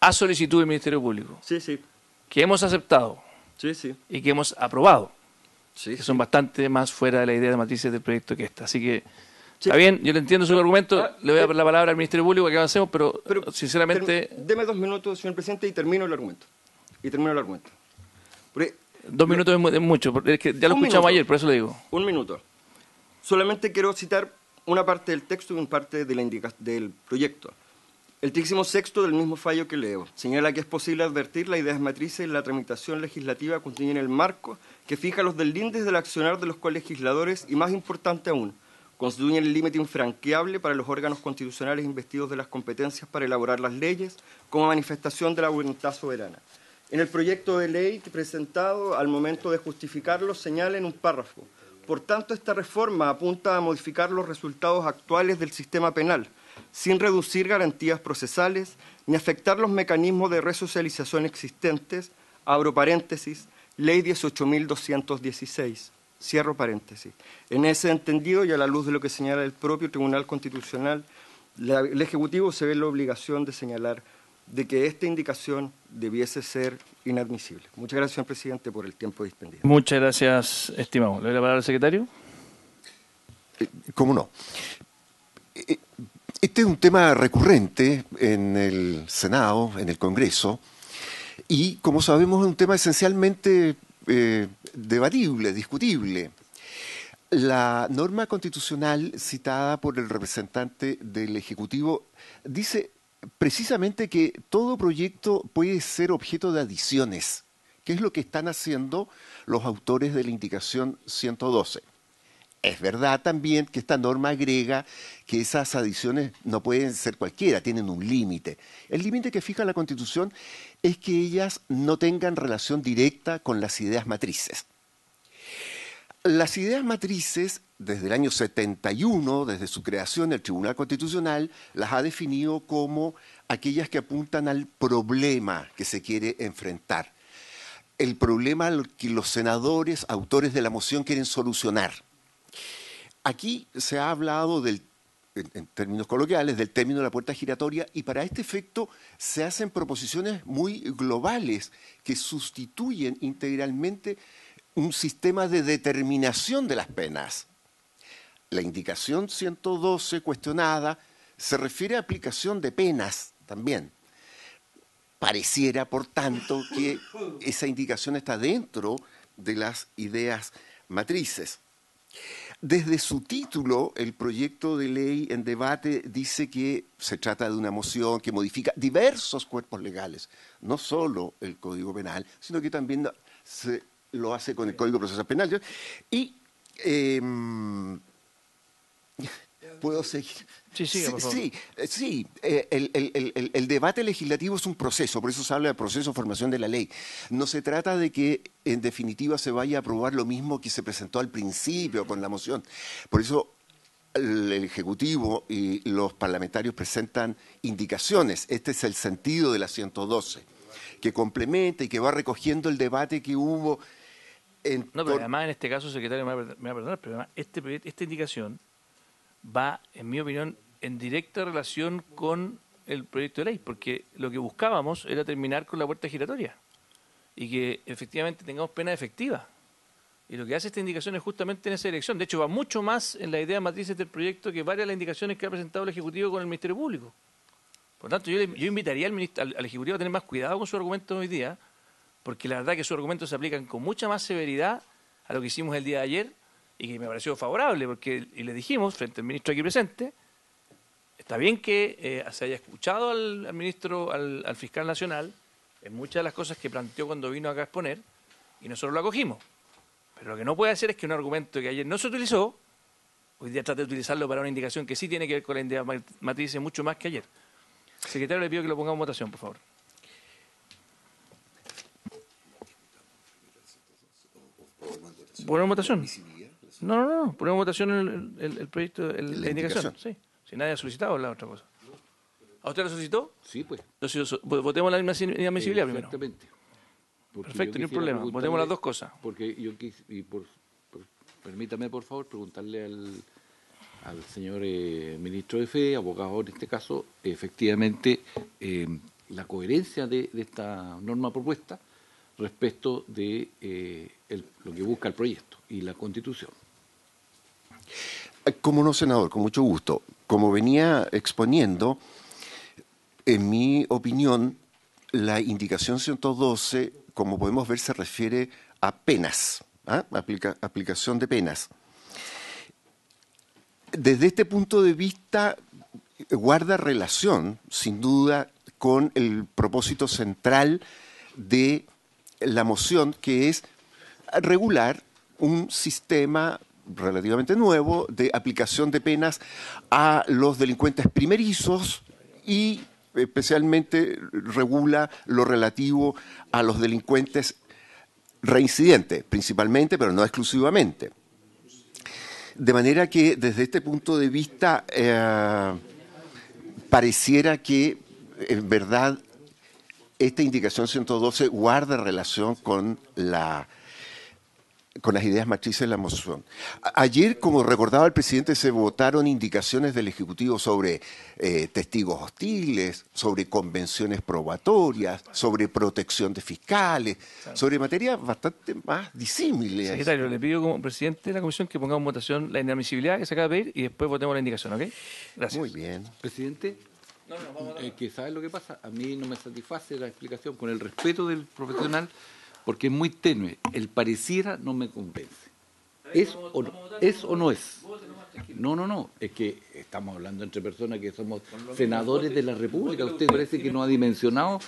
a solicitud del Ministerio Público. Que hemos aceptado. Y que hemos aprobado. que son bastante más fuera de la idea de matices del proyecto que esta. Así que está bien, yo le entiendo su argumento, ah, le voy a eh, dar la palabra al Ministerio Público que avancemos, pero, pero sinceramente... Deme dos minutos, señor presidente, y termino el argumento. Y termino el argumento. Dos minutos es mucho, ya lo escuchamos ayer, por eso le digo. Un minuto. Solamente quiero citar una parte del texto y una parte del proyecto. El décimo sexto del mismo fallo que leo señala que es posible advertir las ideas matrices y la tramitación legislativa contiene en el marco que fija los delindes del accionar de los colegisladores y, más importante aún, constituyen el límite infranqueable para los órganos constitucionales investidos de las competencias para elaborar las leyes como manifestación de la voluntad soberana. En el proyecto de ley presentado, al momento de justificarlo, señala en un párrafo. Por tanto, esta reforma apunta a modificar los resultados actuales del sistema penal, sin reducir garantías procesales ni afectar los mecanismos de resocialización existentes, abro paréntesis, ley 18.216, cierro paréntesis. En ese entendido y a la luz de lo que señala el propio Tribunal Constitucional, el Ejecutivo se ve la obligación de señalar de que esta indicación debiese ser inadmisible. Muchas gracias, señor presidente, por el tiempo dispendido. Muchas gracias, estimado. ¿Le doy la palabra al secretario? Eh, ¿Cómo no? Eh, este es un tema recurrente en el Senado, en el Congreso, y como sabemos es un tema esencialmente eh, debatible, discutible. La norma constitucional citada por el representante del Ejecutivo dice precisamente que todo proyecto puede ser objeto de adiciones, que es lo que están haciendo los autores de la indicación 112. Es verdad también que esta norma agrega que esas adiciones no pueden ser cualquiera, tienen un límite. El límite que fija la Constitución es que ellas no tengan relación directa con las ideas matrices. Las ideas matrices desde el año 71, desde su creación, el Tribunal Constitucional las ha definido como aquellas que apuntan al problema que se quiere enfrentar, el problema que los senadores, autores de la moción, quieren solucionar. Aquí se ha hablado en, términos coloquiales, del término de la puerta giratoria, y para este efecto se hacen proposiciones muy globales que sustituyen integralmente un sistema de determinación de las penas. La indicación 112 cuestionada se refiere a aplicación de penas también. Pareciera, por tanto, que esa indicación está dentro de las ideas matrices. Desde su título, el proyecto de ley en debate dice que se trata de una moción que modifica diversos cuerpos legales, no solo el Código Penal, sino que también se lo hace con el Código de Penal. Y em, Puedo seguir. Sí, sí, sí, El, debate legislativo es un proceso, por eso se habla de proceso de formación de la ley. No se trata de que en definitiva se vaya a aprobar lo mismo que se presentó al principio con la moción. Por eso el Ejecutivo y los parlamentarios presentan indicaciones. Este es el sentido de la 112, que complementa y que va recogiendo el debate que hubo. En no, pero además en este caso, secretario, me va a perdonar, pero además este, esta indicación va, en mi opinión, en directa relación con el proyecto de ley, porque lo que buscábamos era terminar con la puerta giratoria y que efectivamente tengamos pena efectiva. Y lo que hace esta indicación es justamente en esa dirección. De hecho, va mucho más en la idea de matrices del proyecto que varias de las indicaciones que ha presentado el Ejecutivo con el Ministerio Público. Por lo tanto, yo, invitaría al, Ejecutivo a tener más cuidado con su argumento hoy día, porque la verdad que sus argumentos se aplican con mucha más severidad a lo que hicimos el día de ayer y que me pareció favorable, porque le dijimos frente al ministro aquí presente, está bien que eh, se haya escuchado al, ministro, al, fiscal nacional, en muchas de las cosas que planteó cuando vino acá a exponer, y nosotros lo acogimos. Pero lo que no puede hacer es que un argumento que ayer no se utilizó, hoy día trate de utilizarlo para una indicación que sí tiene que ver con la idea matriz mucho más que ayer. Secretario, le pido que lo ponga en votación, por favor. Ponga en votación. No, no, no. Ponemos votación el, el, el proyecto, el, la, indicación. Sí. Si nadie ha solicitado, la otra cosa. ¿A usted la solicitó? Sí, pues. Entonces, pues, votemos la inadmisibilidad primero. Exactamente. Perfecto, ni un problema. Votemos las dos cosas. Porque yo y por, permítame, por favor, preguntarle al, al señor eh, ministro de Fe, abogado en este caso, efectivamente, em, la coherencia de, de, esta norma propuesta respecto de eh, el, lo que busca el proyecto y la Constitución. Eh, como no senador, con mucho gusto. Como venía exponiendo, en mi opinión, la indicación 112, como podemos ver, se refiere a penas, ¿ah? aplicación de penas. Desde este punto de vista, guarda relación, sin duda, con el propósito central de la moción, que es regular un sistema relativamente nuevo de aplicación de penas a los delincuentes primerizos y especialmente regula lo relativo a los delincuentes reincidentes, principalmente, pero no exclusivamente. De manera que desde este punto de vista eh, pareciera que en verdad esta indicación 112 guarda relación con la con las ideas matrices de la moción. Ayer, como recordaba el presidente, se votaron indicaciones del Ejecutivo sobre eh, testigos hostiles, sobre convenciones probatorias, sobre protección de fiscales, sobre materia bastante más disímiles. Eh, Secretario, le pido como presidente de la Comisión que pongamos en votación la inadmisibilidad que se acaba de pedir y después votemos la indicación, ¿ok? Gracias. Muy bien. Presidente. Eh, lo que pasa, a mí no me satisface la explicación con el respeto del profesional porque es muy tenue. El pareciera no me convence. ¿Es o no, es? no, es? no, no, no. Es que estamos hablando entre personas que somos senadores de la República. Usted parece que no ha dimensionado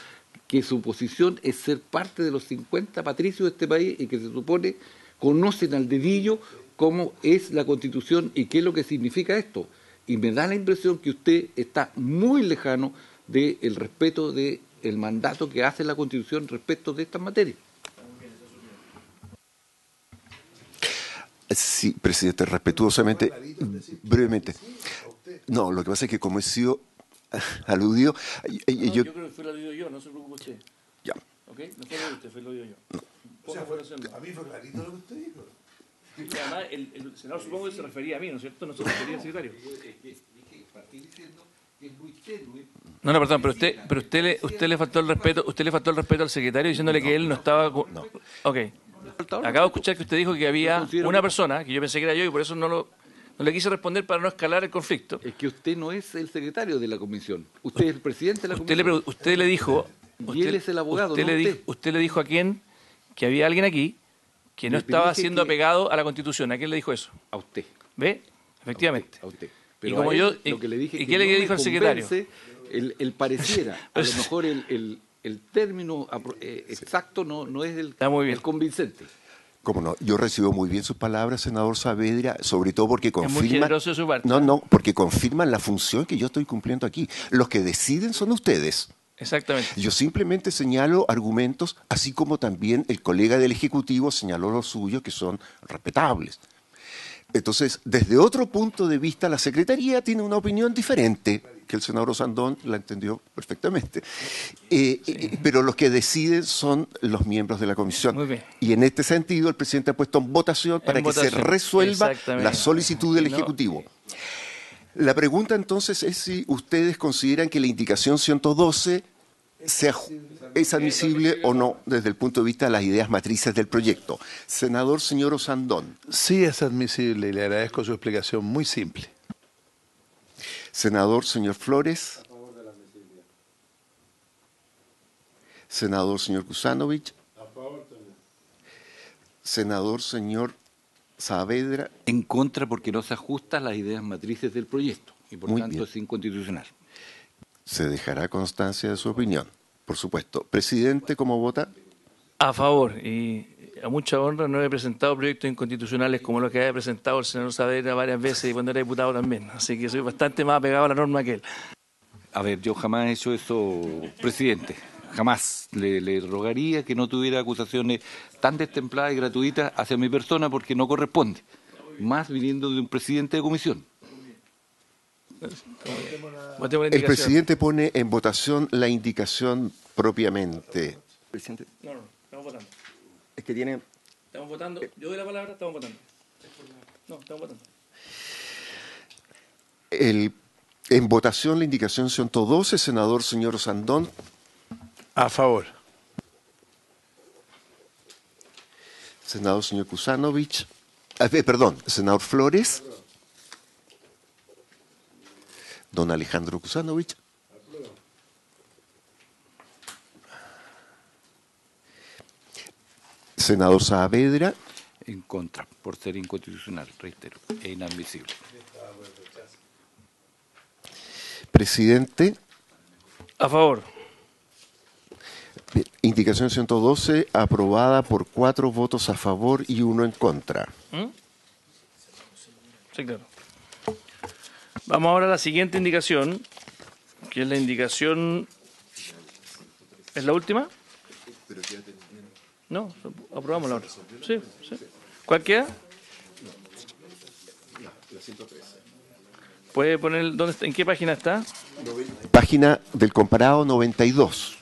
que su posición es ser parte de los 50 patricios de este país y que se supone conocen al dedillo cómo es la constitución y qué es lo que significa esto. Y me da la impresión que usted está muy lejano del respeto del mandato que hace la constitución respecto de estas materias. Sí, presidente, respetuosamente, brevemente. No, lo que pasa es que como he sido aludido, yo... creo que fue aludido yo, no se preocupe usted. Ya. ¿Ok? No fue usted, fue aludido yo. O sea, a mí fue clarito lo que usted dijo. Además, el, el senador supongo que se refería a mí, ¿no es cierto? No se refería al secretario. No, no, perdón, pero usted, pero usted le, usted le faltó el respeto, usted le faltó el respeto al secretario diciéndole que él no estaba. No. Okay. Acabo de escuchar que usted dijo que había una persona, que yo pensé que era yo y por eso no lo le quise responder para no escalar el conflicto. Es que usted no es el secretario de la comisión. Usted es el presidente de la comisión. Usted le, dijo. es el abogado. Usted, le Dijo, a quién que había alguien aquí que no estaba siendo apegado a la Constitución. ¿A quién le dijo eso? A usted. ¿Ve? Efectivamente. A usted. Pero y como yo. le dije qué le dijo al secretario? El, el pareciera. a lo mejor el el término eh, exacto no, no, es el, muy bien. el convincente. Cómo no, yo recibo muy bien sus palabras, senador Saavedra, sobre todo porque confirman. No, no, porque confirman la función que yo estoy cumpliendo aquí. Los que deciden son ustedes. Exactamente. Yo simplemente señalo argumentos, así como también el colega del Ejecutivo señaló los suyos, que son respetables. Entonces, desde otro punto de vista, la Secretaría tiene una opinión diferente, que el senador Osandón la entendió perfectamente. Eh, eh, pero los que deciden son los miembros de la comisión. Y en este sentido, el presidente ha puesto en votación para que se resuelva la solicitud del Ejecutivo. La pregunta entonces es si ustedes consideran que la indicación 112 es admisible o no desde el punto de vista de las ideas matrices del proyecto. Senador señor Osandón. Sí es admisible y le agradezco su explicación muy simple. Senador señor Flores. Senador señor Kusanovich. Senador señor Saavedra. En contra porque no se ajustan las ideas matrices del proyecto y por tanto es inconstitucional. Se dejará constancia de su opinión, por supuesto. Presidente, ¿cómo vota? A favor. Y a mucha honra no he presentado proyectos inconstitucionales como los que ha presentado el señor Saavedra varias veces y cuando era diputado también. Así que soy bastante más apegado a la norma que él. A ver, yo jamás he hecho eso, presidente. Jamás le, le rogaría que no tuviera acusaciones tan destempladas y gratuitas hacia mi persona porque no corresponde. Más viniendo de un presidente de comisión el presidente pone en votación la indicación propiamente. Presidente. No, no, estamos votando. Es que tiene. Estamos votando. Eh. Yo doy la palabra, estamos votando. No, estamos votando. El, en votación la indicación 112, senador señor Sandón. A favor. Senador señor Kusanovich. Ah, eh, perdón, senador Flores don Alejandro Kusanovich. Senador Saavedra. En contra, por ser inconstitucional, reitero, e inadmisible. Presidente. A favor. indicación 112, aprobada por cuatro votos a favor y uno en contra. ¿Mm? Sí, claro. Vamos ahora a la siguiente indicación, que es la indicación... ¿Es la última? No, aprobamos la otra. Sí, ¿Cuál queda? La 113. ¿Puede poner dónde en qué página está? Página del comparado 92.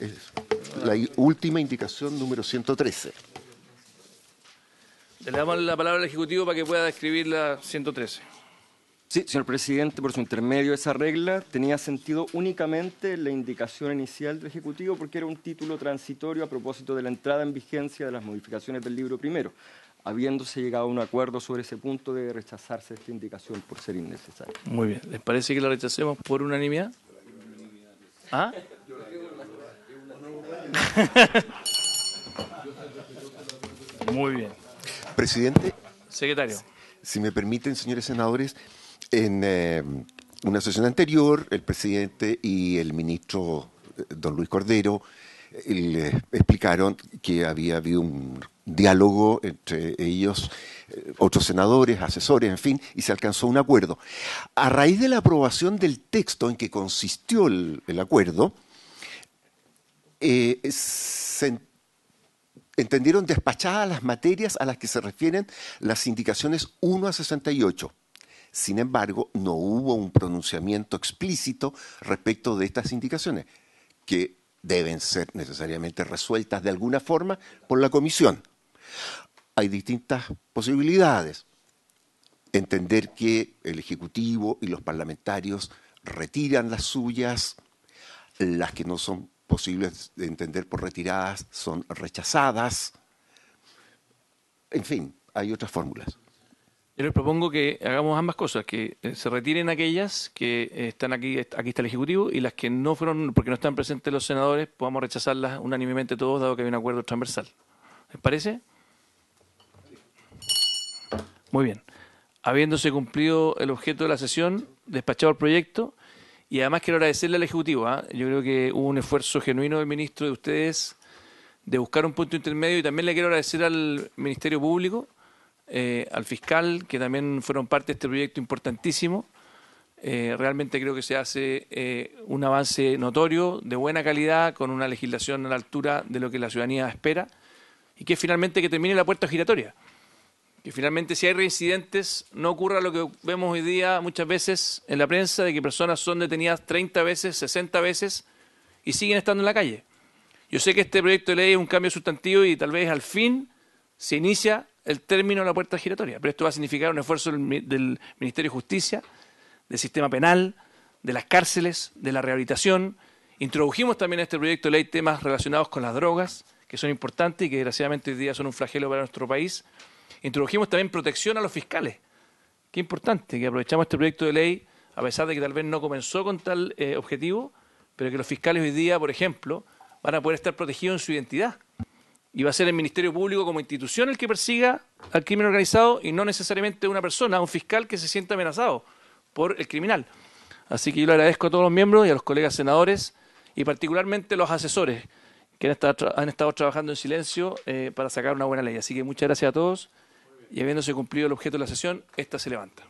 Es la última indicación número 113. Le damos la palabra al Ejecutivo para que pueda describir la 113. Sí, señor presidente, por su intermedio esa regla tenía sentido únicamente la indicación inicial del Ejecutivo porque era un título transitorio a propósito de la entrada en vigencia de las modificaciones del libro primero, habiéndose llegado a un acuerdo sobre ese punto de rechazarse esta indicación por ser innecesaria. Muy bien, ¿les parece que la rechacemos por unanimidad? ¿Ah? Muy bien. Presidente. Secretario. Si me permiten, señores senadores, en eh, una sesión anterior, el presidente y el ministro eh, don Luis Cordero eh, le explicaron que había habido un diálogo entre ellos, otros senadores, asesores, en fin, y se alcanzó un acuerdo. A raíz de la aprobación del texto en que consistió el, acuerdo, se entendieron despachadas las materias a las que se refieren las indicaciones 1 a 68. Sin embargo, no hubo un pronunciamiento explícito respecto de estas indicaciones, que deben ser necesariamente resueltas de alguna forma por la comisión. Hay distintas posibilidades. Entender que el Ejecutivo y los parlamentarios retiran las suyas, las que no son posibles de entender por retiradas son rechazadas. En fin, hay otras fórmulas. Yo les propongo que hagamos ambas cosas, que eh, se retiren aquellas que eh, están aquí, aquí está el Ejecutivo, y las que no fueron, porque no están presentes los senadores, podamos rechazarlas unánimemente todos, dado que hay un acuerdo transversal. ¿Les parece? Muy bien. Habiéndose cumplido el objeto de la sesión, despachado el proyecto, y además quiero agradecerle al Ejecutivo. ¿ah? Yo creo que hubo un esfuerzo genuino del ministro de ustedes de buscar un punto intermedio, y también le quiero agradecer al Ministerio Público eh, al fiscal, que también fueron parte de este proyecto importantísimo. Eh, realmente creo que se hace eh, un avance notorio, de buena calidad, con una legislación a la altura de lo que la ciudadanía espera y que finalmente que termine la puerta giratoria. Que finalmente si hay reincidentes no ocurra lo que vemos hoy día muchas veces en la prensa de que personas son detenidas 30 veces, 60 veces y siguen estando en la calle. Yo sé que este proyecto de ley es un cambio sustantivo y tal vez al fin se inicia el término de la puerta giratoria, pero esto va a significar un esfuerzo del, Ministerio de Justicia, del sistema penal, de las cárceles, de la rehabilitación. Introdujimos también en este proyecto de ley temas relacionados con las drogas, que son importantes y que desgraciadamente hoy día son un flagelo para nuestro país. Introdujimos también protección a los fiscales. Qué importante que aprovechamos este proyecto de ley, a pesar de que tal vez no comenzó con tal eh, objetivo, pero que los fiscales hoy día, por ejemplo, van a poder estar protegidos en su identidad. Y va a ser el Ministerio Público como institución el que persiga al crimen organizado y no necesariamente una persona, un fiscal que se sienta amenazado por el criminal. Así que yo le agradezco a todos los miembros y a los colegas senadores y particularmente a los asesores que han estado, trabajando en silencio eh, para sacar una buena ley. Así que muchas gracias a todos y habiéndose cumplido el objeto de la sesión, esta se levanta.